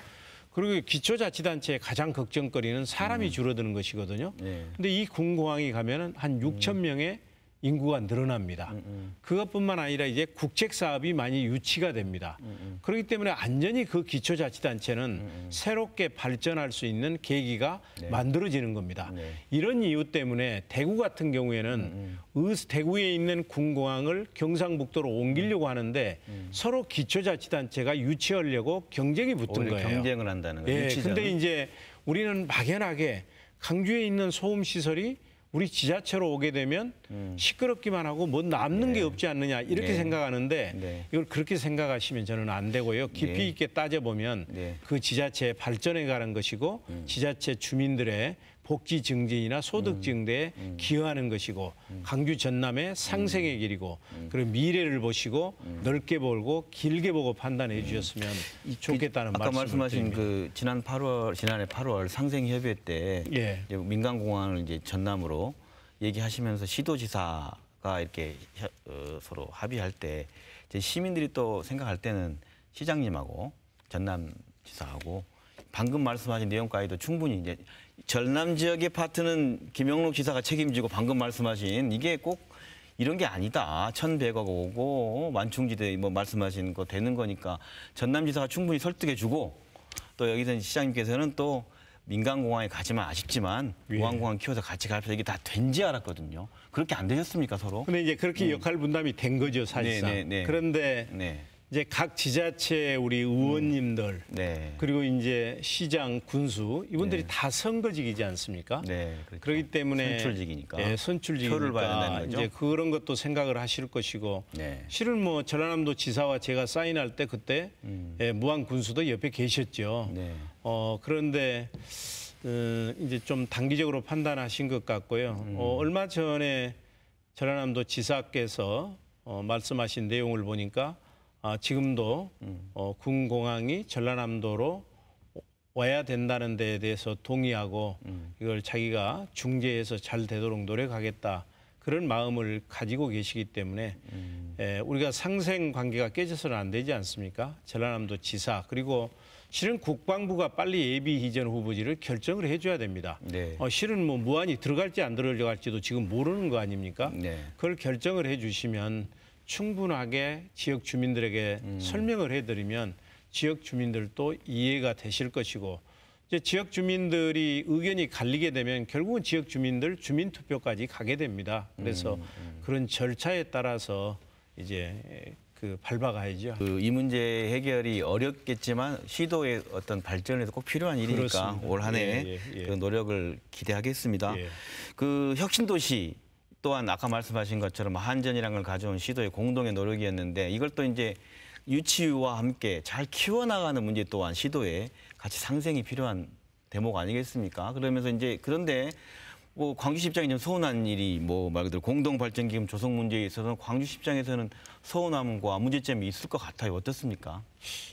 Speaker 2: 그리고 기초자치단체의 가장 걱정거리는 사람이 음. 줄어드는 것이거든요. 그런데 예. 이 군공항에 가면은 한 6천 음. 명의 인구가 늘어납니다. 음음. 음. 그것뿐만 아니라 이제 국책 사업이 많이 유치가 됩니다. 음음. 음. 그렇기 때문에 안전히 그 기초자치단체는 음음. 음. 새롭게 발전할 수 있는 계기가 네. 만들어지는 겁니다. 네. 이런 이유 때문에 대구 같은 경우에는 의스 대구에 있는 군공항을 경상북도로 옮기려고 하는데 서로 기초자치단체가 유치하려고 경쟁이 붙은 거예요. 경쟁을 한다는 거예요. 예, 근데 이제 우리는 막연하게 강주에 있는 소음 시설이 우리 지자체로 오게 되면 음. 시끄럽기만 하고 뭐 남는 네. 게 없지 않느냐 이렇게 네. 생각하는데 네. 이걸 그렇게 생각하시면 저는 안 되고요. 깊이 네. 있게 따져보면 네. 그 지자체의 발전에 가는 것이고 음. 지자체 주민들의 복지 증진이나 소득 음. 증대에 음. 기여하는 것이고 음. 강주 전남의 상생의 음. 길이고 음. 그리고 미래를 보시고 음. 넓게 보고 길게 보고 판단해 주셨으면 좋겠다는 그, 아까 말씀하신 드립니다.
Speaker 1: 그 지난 8월 지난해 8월 상생 협의회 때 예. 민간 공항을 이제 전남으로 얘기하시면서 시도지사가 이렇게 어, 서로 합의할 때 이제 시민들이 또 생각할 때는 시장님하고 전남지사하고 방금 말씀하신 내용까지도 충분히 이제 전남 지역의 파트는 김영록 지사가 책임지고 방금 말씀하신 이게 꼭 이런 게 아니다. 천백억 오고 만충지대 뭐 말씀하신 거 되는 거니까 전남 지사가 충분히 설득해 주고 또 여기서 시장님께서는 또 민간공항에 가지만 아쉽지만 예. 공항공항 키워서 같이 갈펴 이게 다 된지 알았거든요. 그렇게 안 되셨습니까 서로? 근데 이제 그렇게 음. 역할
Speaker 2: 분담이 된 거죠 사실상. 네네네. 네, 네. 그런데 네. 이제 각 지자체 우리 의원님들 음. 네. 그리고 이제 시장 군수 이분들이 네. 다 선거직이지 않습니까? 네, 그렇죠. 그렇기 때문에 선출직이니까 예, 선출직이니까 표를 봐야 된는 거죠. 이제 그런 것도 생각을 하실 것이고 네. 실은 뭐 전라남도 지사와 제가 사인할 때 그때 음. 예, 무한 군수도 옆에 계셨죠. 네. 어 그런데 어, 이제 좀 단기적으로 판단하신 것 같고요. 음. 어, 얼마 전에 전라남도 지사께서 어, 말씀하신 내용을 보니까 아, 지금도 어, 군공항이 전라남도로 와야 된다는 데에 대해서 동의하고 음. 이걸 자기가 중재해서 잘 되도록 노력하겠다 그런 마음을 가지고 계시기 때문에 음. 에, 예, 우리가 상생 관계가 깨져서는 안 되지 않습니까? 전라남도 지사 그리고 실은 국방부가 빨리 예비 이전 후보지를 결정을 해줘야 됩니다. 네. 어, 실은 뭐 무한히 들어갈지 안 들어갈지도 지금 모르는 거 아닙니까? 네. 그걸 결정을 해주시면 충분하게 지역 주민들에게 음. 설명을 해드리면 지역 주민들도 이해가 되실 것이고 이제 지역 주민들이 의견이 갈리게 되면 결국은 지역 주민들 주민 투표까지 가게 됩니다. 그래서 음, 음. 그런 절차에 따라서 이제 그 밟아가야죠.
Speaker 1: 그이 문제 해결이 어렵겠지만 시도의 어떤 발전에도 꼭 필요한 일이니까 올 한해 예, 예, 예. 그 노력을 기대하겠습니다. 예. 그 혁신도시 또한 아까 말씀하신 것처럼 한전이란걸 가져온 시도의 공동의 노력이었는데 이걸 또 이제 유치와 함께 잘 키워나가는 문제 또한 시도에 같이 상생이 필요한 대목 아니겠습니까? 그러면서 이제 그런데 뭐 광주시 장이좀 서운한 일이 뭐 말 그대로 공동발전기금 조성 문제에 있어서는 광주시 입장에서는 서운함과 문제점이 있을 것 같아요. 어떻습니까?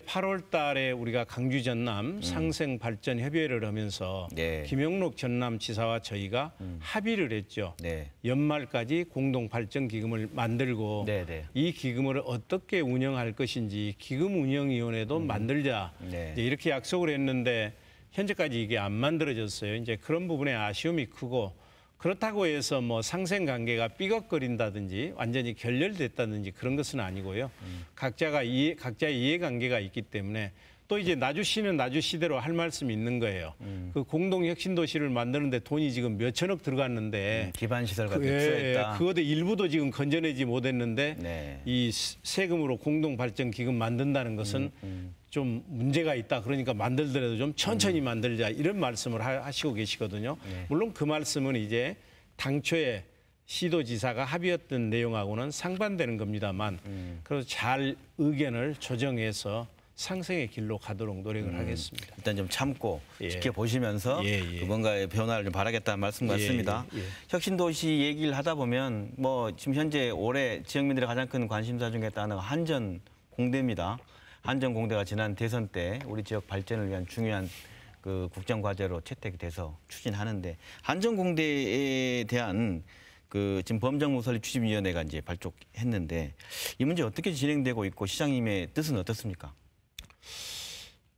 Speaker 1: 8월 달에
Speaker 2: 우리가 광주 전남 음. 상생 발전 협의회를 하면서 네. 김영록 전남 지사와 저희가 음. 합의를 했죠. 네. 연말까지 공동 발전 기금을 만들고 네, 네. 이 기금을 어떻게 운영할 것인지 기금 운영 위원회도 음. 만들자. 네. 이렇게 약속을 했는데 현재까지 이게 안 만들어졌어요. 이제 그런 부분에 아쉬움이 크고 그렇다고 해서 뭐 상생 관계가 삐걱거린다든지 완전히 결렬됐다든지 그런 것은 아니고요. 음. 각자가 이해, 각자의 이해 관계가 있기 때문에 또 이제 나주 시는 나주 시대로 할 말씀이 있는 거예요. 음. 그 공동 혁신 도시를 만드는데 돈이 지금 몇천억 들어갔는데 음, 기반 시설가 그, 예, 그것도 일부도 지금 건져내지 못했는데 네. 이 세금으로 공동 발전 기금 만든다는 것은 음, 음. 좀 문제가 있다 그러니까 만들더라도 좀 천천히 만들자 이런 말씀을 하시고 계시거든요. 네. 물론 그 말씀은 이제 당초에 시도지사가 합의했던 내용하고는 상반되는 겁니다만 음. 그래서 잘 의견을 조정해서 상생의 길로
Speaker 1: 가도록 노력을 음. 하겠습니다. 일단 좀 참고 예. 지켜보시면서 예, 예. 뭔가의 변화를 좀 바라겠다는 말씀 같습니다. 예, 예, 혁신도시 얘기를 하다 보면 뭐 지금 현재 올해 지역민들의 가장 큰 관심사 중에 하나가 한전 공대입니다. 한전공대가 지난 대선 때 우리 지역 발전을 위한 중요한 그 국정 과제로 채택이 돼서 추진하는데 한전공대에 대한 그 지금 범정부 설립 추진위원회가 이제 발족했는데 이 문제 어떻게 진행되고 있고 시장님의 뜻은 어떻습니까?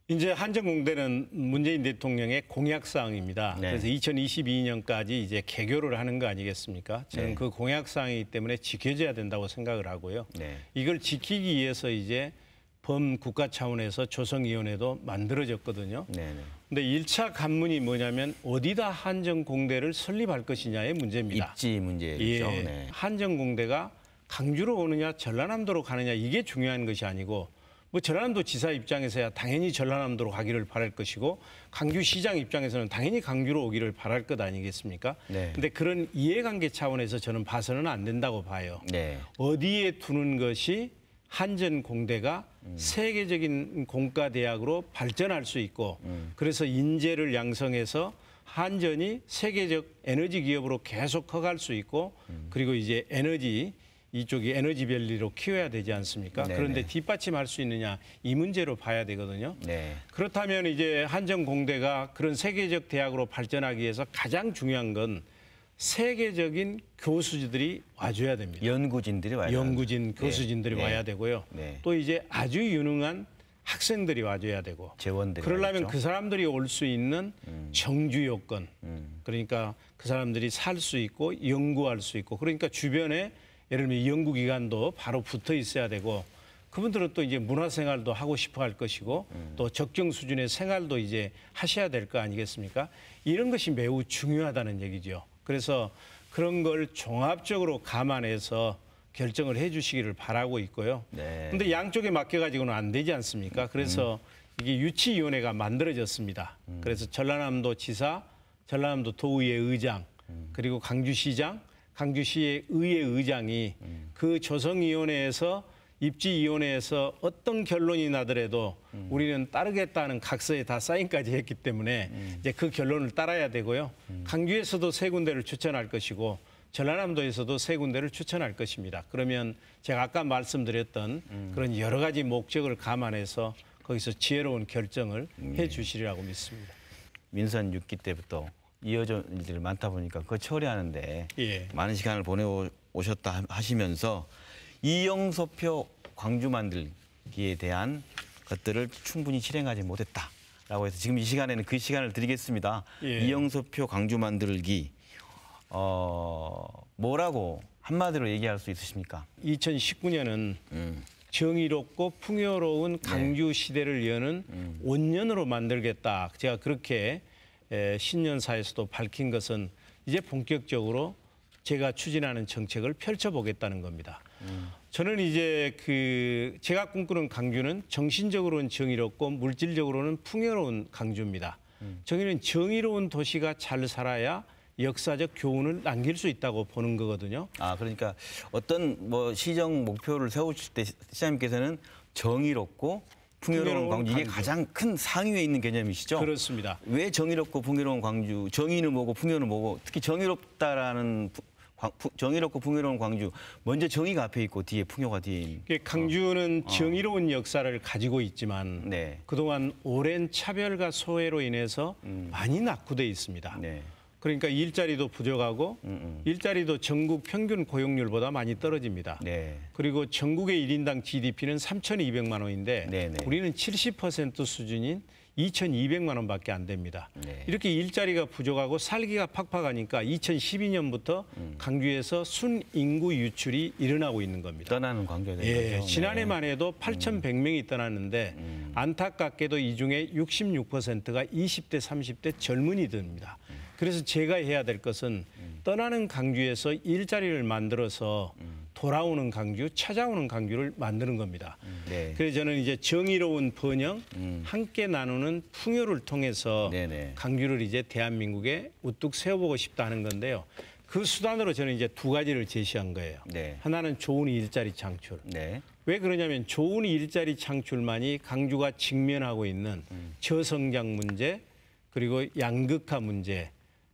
Speaker 2: 이제 한전공대는 문재인 대통령의 공약 사항입니다. 네. 그래서 2022년까지 이제 개교를 하는 거 아니겠습니까? 저는 네. 그 공약 사항이기 때문에 지켜져야 된다고 생각을 하고요. 네. 이걸 지키기 위해서 이제 범국가 차원에서 조성위원회도 만들어졌거든요. 네네. 근데 1차 관문이 뭐냐면 어디다 한정공대를 설립할 것이냐의 문제입니다. 입지 문제죠. 예, 네. 한정공대가 강주로 오느냐 전라남도로 가느냐 이게 중요한 것이 아니고 뭐 전라남도 지사 입장에서야 당연히 전라남도로 가기를 바랄 것이고 강주시장 입장에서는 당연히 강주로 오기를 바랄 것 아니겠습니까? 네. 근데 그런 이해관계 차원에서 저는 봐서는 안 된다고 봐요. 네. 어디에 두는 것이 한전 공대가 음. 세계적인 공과 대학으로 발전할 수 있고 음. 그래서 인재를 양성해서 한전이 세계적 에너지 기업으로 계속 커갈 수 있고 음. 그리고 이제 에너지 이쪽이 에너지 별리로 키워야 되지 않습니까? 네네. 그런데 뒷받침할 수 있느냐 이 문제로 봐야 되거든요. 네. 그렇다면 이제 한전공대가 그런 세계적 대학으로 발전하기 위해서 가장 중요한 건 세계적인 교수들이 와줘야 됩니다. 연구진들이 와야 연구진, 네. 교수진들이 네. 와야 네. 되고요. 네. 또 이제 아주 유능한 학생들이 와줘야 되고 재원들 그러려면 그 사람들이 올 수 있는 음. 정주 요건 음. 그러니까 그 사람들이 살 수 있고 연구할 수 있고 그러니까 주변에 예를 들면 연구기관도 바로 붙어 있어야 되고 그분들은 또 이제 문화생활도 하고 싶어 할 것이고 음. 또 적정 수준의 생활도 이제 하셔야 될 거 아니겠습니까? 이런 것이 매우 중요하다는 얘기죠. 그래서 그런 걸 종합적으로 감안해서 결정을 해주시기를 바라고 있고요. 그런데 네. 양쪽에 맡겨가지고는 안 되지 않습니까? 그래서 음. 이게 유치위원회가 만들어졌습니다. 음. 그래서 전라남도 지사, 전라남도 도의회 의장, 음. 그리고 강주시장, 강주시의 의회 의장이 음. 그 조성위원회에서 입지위원회에서 어떤 결론이 나더라도 음. 우리는 따르겠다는 각서에 다 사인까지 했기 때문에 음. 이제 그 결론을 따라야 되고요. 음. 강주에서도 세 군데를 추천할 것이고 전라남도에서도 세 군데를 추천할 것입니다. 그러면 제가 아까 말씀드렸던 그런 여러 가지 목적을 감안해서 거기서 지혜로운
Speaker 1: 결정을 예. 해 주시리라고 믿습니다. 민선 6기 때부터 이어져 일들이 많다 보니까 그거 처리하는데 예. 많은 시간을 보내 오셨다 하시면서 이영서표 광주 만들기에 대한 것들을 충분히 실행하지 못했다. 라고 해서 지금 이 시간에는 그 시간을 드리겠습니다. 예. 이영서표 광주 만들기 어, 뭐라고 한마디로 얘기할 수 있으십니까?
Speaker 2: 2019년은 음. 정의롭고 풍요로운 네. 광주 시대를 여는 음. 온년으로 만들겠다. 제가 그렇게 에, 신년사에서도 밝힌 것은 이제 본격적으로 제가 추진하는 정책을 펼쳐보겠다는 겁니다. 저는 이제 그 제가 꿈꾸는 강주는 정신적으로는 정의롭고 물질적으로는 풍요로운 강주입니다. 음. 정의는 정의로운 도시가 잘 살아야
Speaker 1: 역사적 교훈을 남길 수 있다고 보는 거거든요. 아 그러니까 어떤 뭐 시정 목표를 세우실 때 시장님께서는 정의롭고 풍요로운, 광주. 이게 가장 큰 상위에 있는 개념이시죠? 그렇습니다. 왜 정의롭고 풍요로운 광주, 정의는 뭐고 풍요는 뭐고 특히 정의롭다라는 광, 정의롭고 풍요로운 광주. 먼저 정의가 앞에 있고 뒤에 풍요가 뒤에 있는.
Speaker 2: 광주는
Speaker 1: 어. 정의로운 역사를 가지고 있지만 네. 그동안
Speaker 2: 오랜 차별과 소외로 인해서 음. 많이 낙후돼 있습니다. 네. 그러니까 일자리도 부족하고 음음. 음. 일자리도 전국 평균 고용률보다 많이 떨어집니다. 네. 그리고 전국의 1인당 GDP는 3,200만 원인데 네네. 우리는 70% 수준인 2,200만 원밖에 안 됩니다. 네. 이렇게 일자리가 부족하고 살기가 팍팍하니까 2012년부터 음. 광주에서 순인구 유출이 일어나고 있는 겁니다. 떠나는 광주에 예, 거죠? 네. 지난해만 해도 8,100명이 떠났는데 음. 음. 안타깝게도 이 중에 66%가 20대, 30대 젊은이들입니다. 음. 그래서 제가 해야 될 것은 음. 떠나는 광주에서 일자리를 만들어서 음. 돌아오는 강규, 찾아오는 강규를 만드는 겁니다. 음, 네. 그래서 저는 이제 정의로운 번영, 음. 함께 나누는 풍요를 통해서 네네. 네. 강규를 이제 대한민국에 우뚝 세워보고 싶다는 건데요. 그 수단으로 저는 이제 두 가지를 제시한 거예요. 네. 하나는 좋은 일자리 창출. 네. 왜 그러냐면 좋은 일자리 창출만이 강주가 직면하고 있는 음. 저성장 문제 그리고 양극화 문제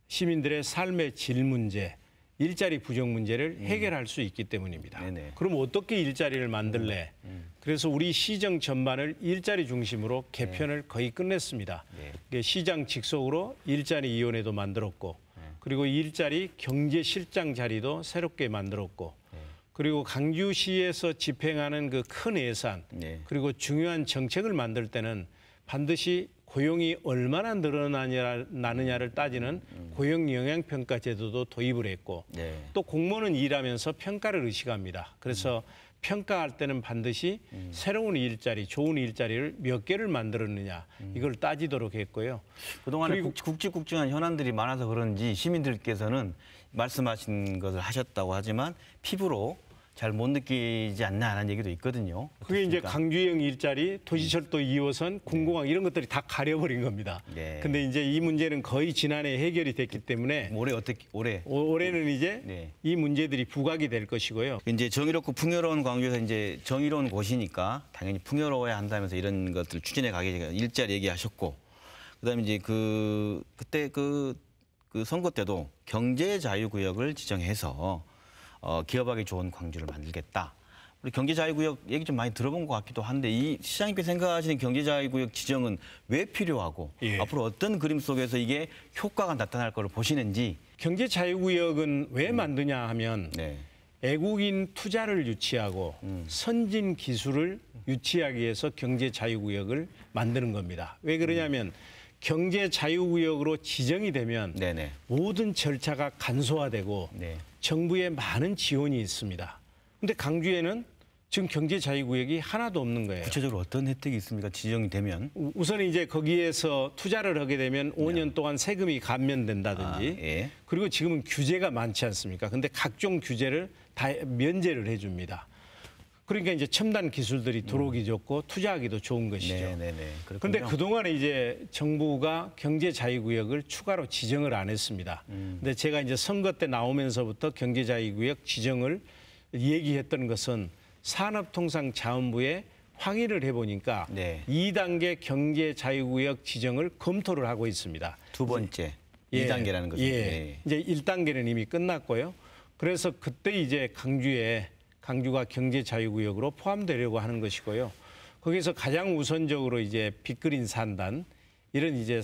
Speaker 2: 시민들의 삶의 질 문제 일자리 부족 문제를 음. 해결할 수 있기 때문입니다. 네네. 그럼 어떻게 일자리를 만들래? 음, 음, 음. 그래서 우리 시정 전반을 일자리 중심으로 개편을 네. 거의 끝냈습니다. 네. 시장 직속으로 일자리 위원회도 만들었고 네. 그리고 일자리 경제 실장 자리도 새롭게 만들었고 네. 그리고 강주시에서 집행하는 그 큰 예산 네. 그리고 중요한 정책을 만들 때는 반드시 고용이 얼마나 늘어나느냐를 따지는 음. 고용 영향 평가 제도도 도입을 했고 네. 또 공무원은 일하면서 평가를 의식합니다. 그래서 음. 평가할 때는 반드시 음. 새로운 일자리, 좋은 일자리를 몇 개를 만들었느냐
Speaker 1: 음. 이걸 따지도록 했고요. 그동안에 그리 국지국지한 현안들이 많아서 그런지 시민들께서는 말씀하신 것을 하셨다고 하지만 피부로 잘못 느끼지 않나하는 얘기도 있거든요.
Speaker 2: 그게 어떻습니까? 이제 강주형 일자리, 도시철도 2호선, 음. 공공항 네. 이런 것들이 다 가려버린 겁니다. 네. 근데 이제 이 문제는 거의 지난해 해결이 됐기 그 때문에 올해
Speaker 1: 어떻게 올해 오,
Speaker 2: 올해는 이제 네. 이 문제들이 부각이 될 것이고요.
Speaker 1: 이제 정의롭고 풍요로운 광주에서 이제 정의로운 곳이니까 당연히 풍요로워야 한다면서 이런 것들을 추진해 가게 일자리 얘기하셨고 그다음에 이제 그 그때 그, 그 선거 때도 경제 자유 구역을 지정해서 어, 기업하기 좋은 광주를 만들겠다. 우리 경제자유구역 얘기 좀 많이 들어본 것 같기도 한데 이 시장님께 생각하시는 경제자유구역 지정은 왜 필요하고 예. 앞으로 어떤 그림 속에서 이게 효과가 나타날 거를 보시는지
Speaker 2: 경제자유구역은 왜 음. 만드냐 하면 네. 애국인 투자를 유치하고 음. 선진 기술을 유치하기 위해서 경제자유구역을 만드는 겁니다. 왜 그러냐면 음. 경제자유구역으로 지정이 되면 네네. 모든 절차가 간소화되고 네. 정부의 많은 지원이 있습니다. 근데 강주에는 지금 경제 자유구역이 하나도 없는 거예요. 구체적으로 어떤 혜택이 있습니까? 지정이 되면? 우선 이제 거기에서 투자를 하게 되면 5년 동안 세금이 감면된다든지 아, 예. 그리고 지금은 규제가 많지 않습니까? 근데 각종 규제를 다 면제를 해줍니다. 그러니까 이제 첨단 기술들이 음. 들어오기 좋고 투자하기도 좋은 것이죠. 네,
Speaker 1: 네, 네. 그런데
Speaker 2: 그동안에 이제 정부가 경제 자유구역을 추가로 지정을 안 했습니다. 음. 근데 제가 이제 선거 때 나오면서부터 경제 자유구역 지정을 얘기했던 것은 산업통상자원부에 확인을 해보니까 네. 2단계 경제 자유구역 지정을 검토를 하고 있습니다. 두 번째 예, 2단계라는 거죠. 예. 네. 이제 1단계는 이미 끝났고요. 그래서 그때 이제 강주에 강주가 경제 자유구역으로 포함되려고 하는 것이고요. 거기서 가장 우선적으로 이제 빅그린 산단 이런 이제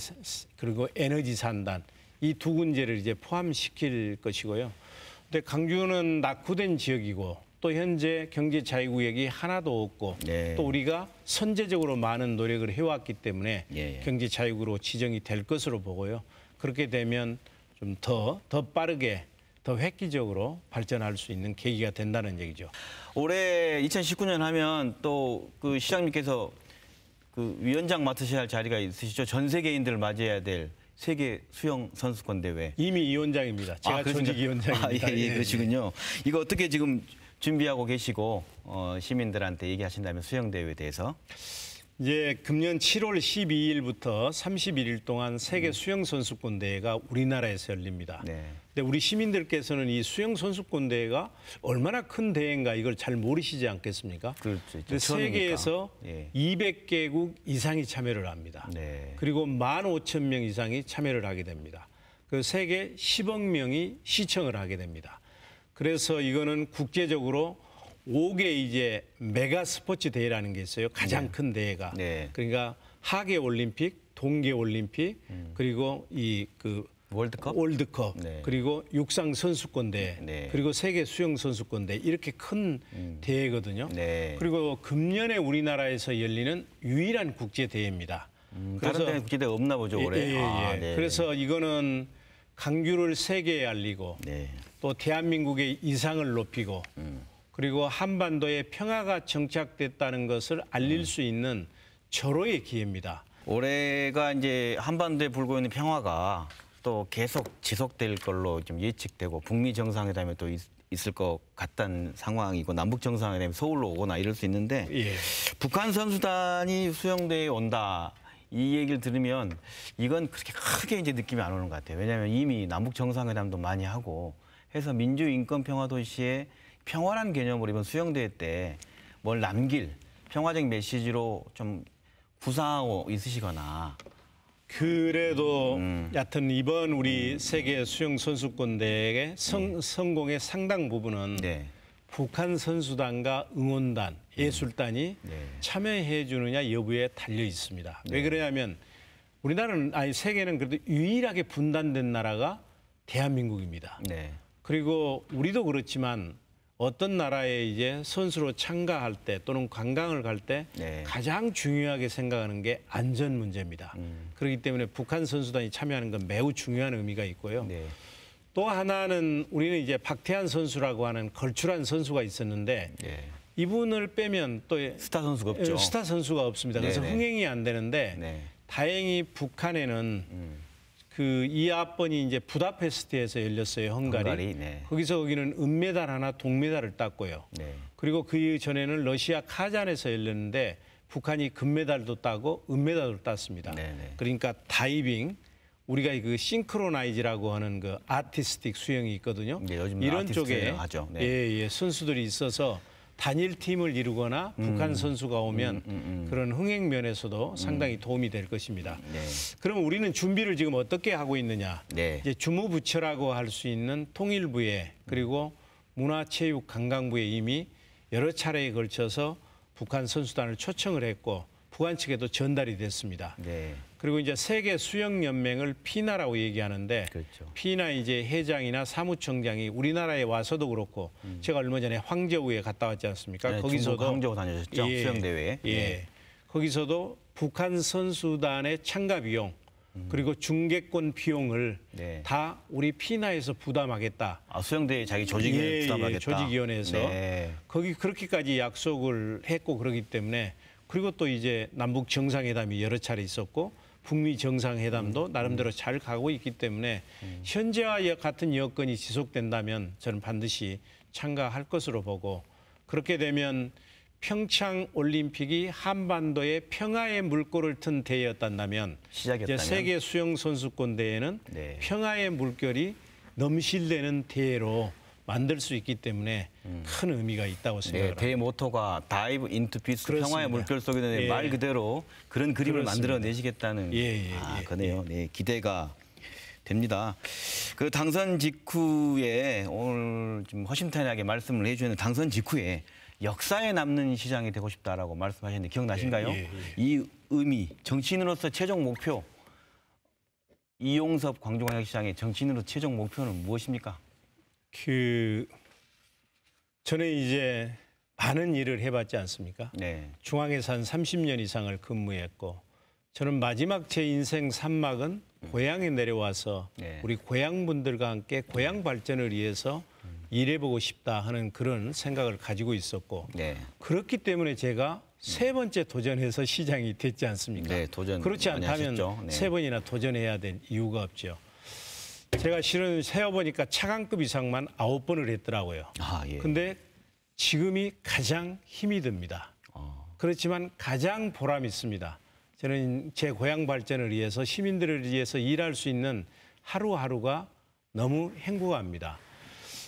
Speaker 2: 그리고 에너지 산단 이 두 군제를 이제 포함시킬 것이고요. 근데 강주는 낙후된 지역이고 또 현재 경제 자유구역이 하나도 없고 네. 또 우리가 선제적으로 많은 노력을 해왔기 때문에 네. 경제 자유구로 지정이 될 것으로 보고요. 그렇게 되면 좀 더더 더 빠르게 더 획기적으로 발전할 수 있는 계기가 된다는 얘기죠.
Speaker 1: 올해 2019년 하면 또 그 시장님께서 그 위원장 맡으셔야 할 자리가 있으시죠. 전 세계인들을 맞이해야 될 세계 수영 선수권 대회. 이미 위원장입니다. 제가 아, 그렇 조직 위원장입니다. 아, 예 예, 예, 예, 그러시군요. 이거 어떻게 지금 준비하고 계시고 어, 시민들한테 얘기하신다면 수영 대회에 대해서. 이제 금년 7월
Speaker 2: 12일부터 31일 동안 세계 음. 수영 선수권 대회가 우리나라에서 열립니다. 네. 근데 네, 우리 시민들께서는 이 수영 선수권 대회가 얼마나 큰 대회인가 이걸 잘 모르시지 않겠습니까? 그렇죠. 세계에서 예. 200개국 이상이 참여를 합니다. 네. 그리고 15,000명 이상이 참여를 하게 됩니다. 그 세계 10억 명이 시청을 하게 됩니다. 그래서 이거는 국제적으로 5개 이제 메가 스포츠 대회라는 게 있어요. 가장 네. 큰 대회가. 네. 그러니까 하계 올림픽, 동계 올림픽, 음. 그리고 이그 월드컵, 월드컵 네. 그리고 육상 선수권대 네. 그리고 세계 수영 선수권대 이렇게 큰 음. 대회거든요. 네. 그리고 금년에 우리나라에서 열리는 유일한 국제 대회입니다.
Speaker 1: 음, 그래서 다른 국제 대회 없나 보죠 올해. 예, 예, 예. 아, 네, 네.
Speaker 2: 그래서 이거는 강규를 세계에 알리고 네. 또 대한민국의 이상을 높이고 음. 그리고 한반도에 평화가 정착됐다는 것을 알릴 음. 수 있는 절호의 기회입니다.
Speaker 1: 올해가 이제 한반도에 불고 있는 평화가 또 계속 지속될 걸로 좀 예측되고 북미 정상회담에 또 있, 있을 것 같다는 상황이고 남북 정상회담이 서울로 오거나 이럴 수 있는데 예. 북한 선수단이 수영대에 온다. 이 얘기를 들으면 이건 그렇게 크게 이제 느낌이 안 오는 것 같아요. 왜냐하면 이미 남북 정상회담도 많이 하고 해서 민주 인권 평화 도시의 평화란 개념으로 이번 수영대회 때 뭘 남길 평화적 메시지로 좀 구사하고 있으시거나 그래도 음. 여하튼 이번 우리 음. 세계 수영
Speaker 2: 선수권 대회 성, 네. 성공의 상당 부분은 네. 북한 선수단과 응원단, 네. 예술단이 네. 참여해 주느냐 여부에 달려 있습니다. 왜 네. 그러냐면 우리나라는 아니 세계는 그래도 유일하게 분단된 나라가 대한민국입니다. 네. 그리고 우리도 그렇지만 어떤 나라에 이제 선수로 참가할 때 또는 관광을 갈때 네. 가장 중요하게 생각하는 게 안전 문제입니다. 음. 그렇기 때문에 북한 선수단이 참여하는 건 매우 중요한 의미가 있고요. 네. 또 하나는 우리는 이제 박태환 선수라고 하는 걸출한 선수가 있었는데 네. 이분을 빼면 또 스타 선수가 없죠. 예, 스타 선수가 없습니다. 그래서 네네. 네. 흥행이 안 되는데 네. 다행히 북한에는 음. 그 이아번이 이제 부다페스트에서 열렸어요 헝가리. 헝가리 네. 거기서 거기는 은메달 하나 동메달을 땄고요. 네. 그리고 그 전에는 러시아 카잔에서 열렸는데 북한이 금메달도 따고 은메달도 땄습니다. 네네. 네. 그러니까 다이빙 우리가 그 싱크로나이즈라고 하는 그 아티스틱 수영이 있거든요. 네, 이런 쪽에 예예 네. 예, 예, 선수들이 있어서 단일 팀을 이루거나 북한 음. 선수가 오면 음, 음, 그런 흥행 면에서도 상당히 도움이 될 것입니다. 네. 그럼 우리는 준비를 지금 어떻게 하고 있느냐? 네. 이제 주무부처라고 할 수 있는 통일부에 그리고 문화체육관광부에 이미 여러 차례에 걸쳐서 북한 선수단을 초청을 했고 북한 측에도 전달이 됐습니다. 네. 그리고 이제 세계 수영 연맹을 피나라고 얘기하는데 그렇죠. 피나 이제 회장이나 사무총장이 우리나라에 와서도 그렇고 음. 제가 얼마 전에 황제우에 갔다 왔지 않습니까? 네, 거기서도 황저우 다녀셨죠 예, 수영 대회. 예. 예. 거기서도 북한 선수단의 참가 비용 음. 그리고 중계권 비용을 네. 다 우리 피나에서 부담하겠다. 아, 수영대회 자기 조직에 예, 예, 부담하겠다. 조직위원회에서 네. 거기 그렇게까지 약속을 했고 그러기 때문에 그리고 또 이제 남북 정상회담이 여러 차례 있었고 북미 정상회담도 음. 나름대로 음. 잘 가고 있기 때문에 음. 현재와 같은 여건이 지속된다면 저는 반드시 참가할 것으로 보고 그렇게 되면 평창 올림픽이 한반도의 평화의 물꼬를 튼대회였다면 시작했다면? 세계 수영 선수권 대회는 네. 평화의 물결이 넘실대는 대회로 만들 수 있기 때문에 음. 큰 의미가 있다고 생각합니다. 네, 대의
Speaker 1: 모토가 다이브 인투 피스 평화의 물결 속에 예. 말 그대로 그런 그림을 그렇습니다. 만들어내시겠다는 예, 예, 아, 예, 그네요. 예. 네, 기대가 됩니다. 그 당선 직후에 오늘 좀 허심탄회하게 말씀을 해주는 당선 직후에 역사에 남는 시장이 되고 싶다라고 말씀하셨는데 기억나신가요? 예, 이 의미, 정치인으로서 최종 목표 이용섭 광주광역시장의 정치인으로 최종 목표는 무엇입니까? 그 저는 이제 많은
Speaker 2: 일을 해봤지 않습니까? 네. 중앙에서 한 30년 이상을 근무했고 저는 마지막 제 인생 산막은 음. 고향에 내려와서 네. 우리 고향 분들과 함께 고향 네. 발전을 위해서 음. 일해보고 싶다 하는 그런 생각을 가지고 있었고 네. 그렇기 때문에 제가 음. 세 번째 도전해서 시장이 됐지 않습니까? 네, 도전 그렇지 않다면 네. 세 번이나 도전해야 될 이유가 없죠. 제가 실은 세어보니까 차관급 이상만 아홉 번을 했더라고요. 아, 예. 근데 지금이 가장 힘이 듭니다. 아. 그렇지만 가장 보람이 있습니다. 저는 제 고향 발전을 위해서 시민들을 위해서 일할 수 있는 하루하루가 너무 행복합니다.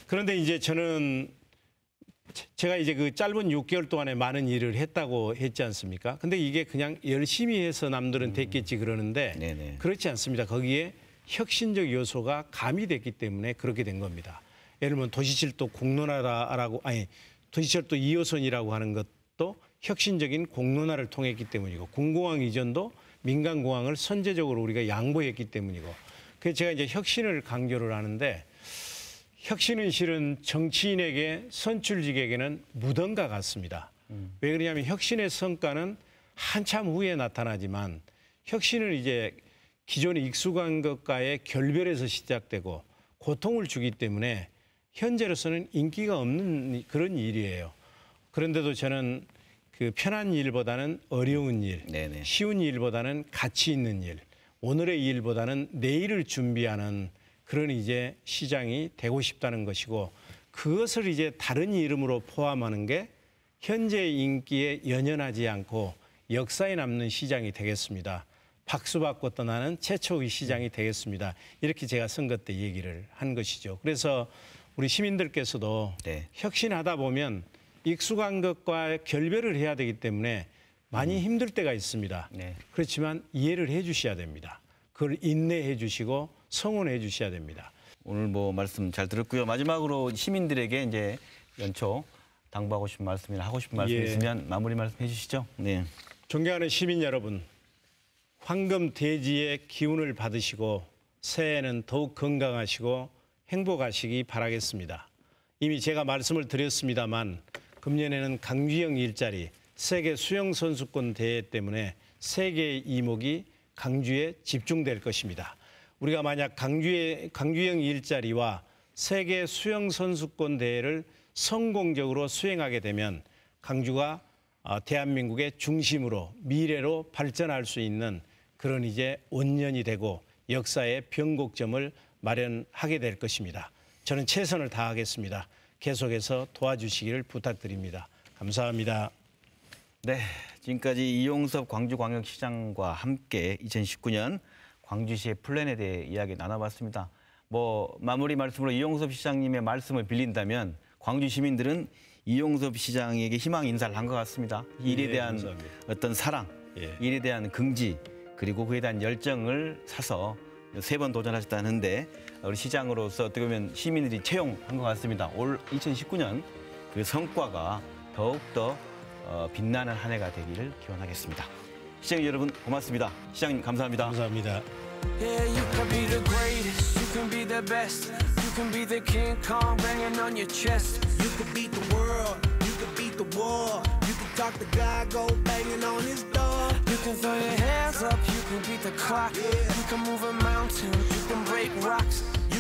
Speaker 2: 그런데 이제 저는 제가 이제 그 짧은 6개월 동안에 많은 일을 했다고 했지 않습니까? 근데 이게 그냥 열심히 해서 남들은 음. 됐겠지 그러는데 네 그렇지 않습니다. 거기에 혁신적 요소가 가미됐기 때문에 그렇게 된 겁니다. 예를 들면 도시철도 공론화라고 아니 도시철도 2호선이라고 하는 것도 혁신적인 공론화를 통했기 때문이고 공공항 이전도 민간 공항을 선제적으로 우리가 양보했기 때문이고 그래 제가 이제 혁신을 강조를 하는데 혁신은 실은 정치인에게 선출직에게는 무덤과 같습니다. 음. 왜 그러냐면 혁신의 성과는 한참 후에 나타나지만 혁신을 이제 기존에 익숙한 것과의 결별에서 시작되고 고통을 주기 때문에 현재로서는 인기가 없는 그런 일이에요. 그런데도 저는 그 편한 일보다는 어려운 일, 네네. 쉬운 일보다는 가치 있는 일, 오늘의 일보다는 내일을 준비하는 그런 이제 시장이 되고 싶다는 것이고 그것을 이제 다른 이름으로 포함하는 게 현재 인기에 연연하지 않고 역사에 남는 시장이 되겠습니다. 박수받고 떠나는 최초의 시장이 되겠습니다. 이렇게 제가 선거 때 얘기를 한 것이죠. 그래서 우리 시민들께서도 네. 혁신하다 보면 익숙한 것과 결별을 해야 되기 때문에 많이 음. 힘들 때가 있습니다. 네. 그렇지만 이해를
Speaker 1: 해 주셔야 됩니다. 그걸 인내해 주시고 성원해 주셔야 됩니다. 오늘 뭐 말씀 잘 들었고요. 마지막으로 시민들에게 이제 연초 당부하고 싶은 말씀이나 하고 싶은 말씀 예. 있으면 마무리 말씀해 주시죠. 네. 존경하는 시민 여러분,
Speaker 2: 황금 돼지의 기운을 받으시고 새해에는 더욱 건강하시고 행복하시기 바라겠습니다. 이미 제가 말씀을 드렸습니다만 금년에는 강주영 일자리 세계 수영 선수권 대회 때문에 세계의 이목이 강주에 집중될 것입니다. 우리가 만약 강주의 강주영 일자리와 세계 수영 선수권 대회를 성공적으로 수행하게 되면 강주가 어, 대한민국의 중심으로 미래로 발전할 수 있는 그런 이제 원년이 되고 역사의 변곡점을 마련하게 될 것입니다.
Speaker 1: 저는 최선을 다하겠습니다. 계속해서 도와주시기를 부탁드립니다. 감사합니다. 네, 지금까지 이용섭 광주광역시장과 함께 2019년 광주시의 플랜에 대해 이야기 나눠봤습니다. 뭐 마무리 말씀으로 이용섭 시장님의 말씀을 빌린다면 광주 시민들은 이용섭 시장에게 희망 인사를 한 것 같습니다. 일에 예, 대한 예, 어떤 사랑, 예. 일에 대한 긍지, 그리고 그에 대한 열정을 사서 세 번 도전하셨다는데 우리 시장으로서 어떻게 보면 시민들이 채용한 것 같습니다. 올 2019년 그 성과가 더욱더 빛나는 한 해가 되기를 기원하겠습니다. 시장님 여러분 고맙습니다. 시장님 감사합니다. 감사합니다. Yeah, you can be the greatest, you can be the best, you can be the King Kong banging on your chest. You can beat the world, you can beat the war, you Talk the guy, go banging on his door. You can throw your hands up, you can beat the clock. Yeah. You can move a mountain, you can break rocks. You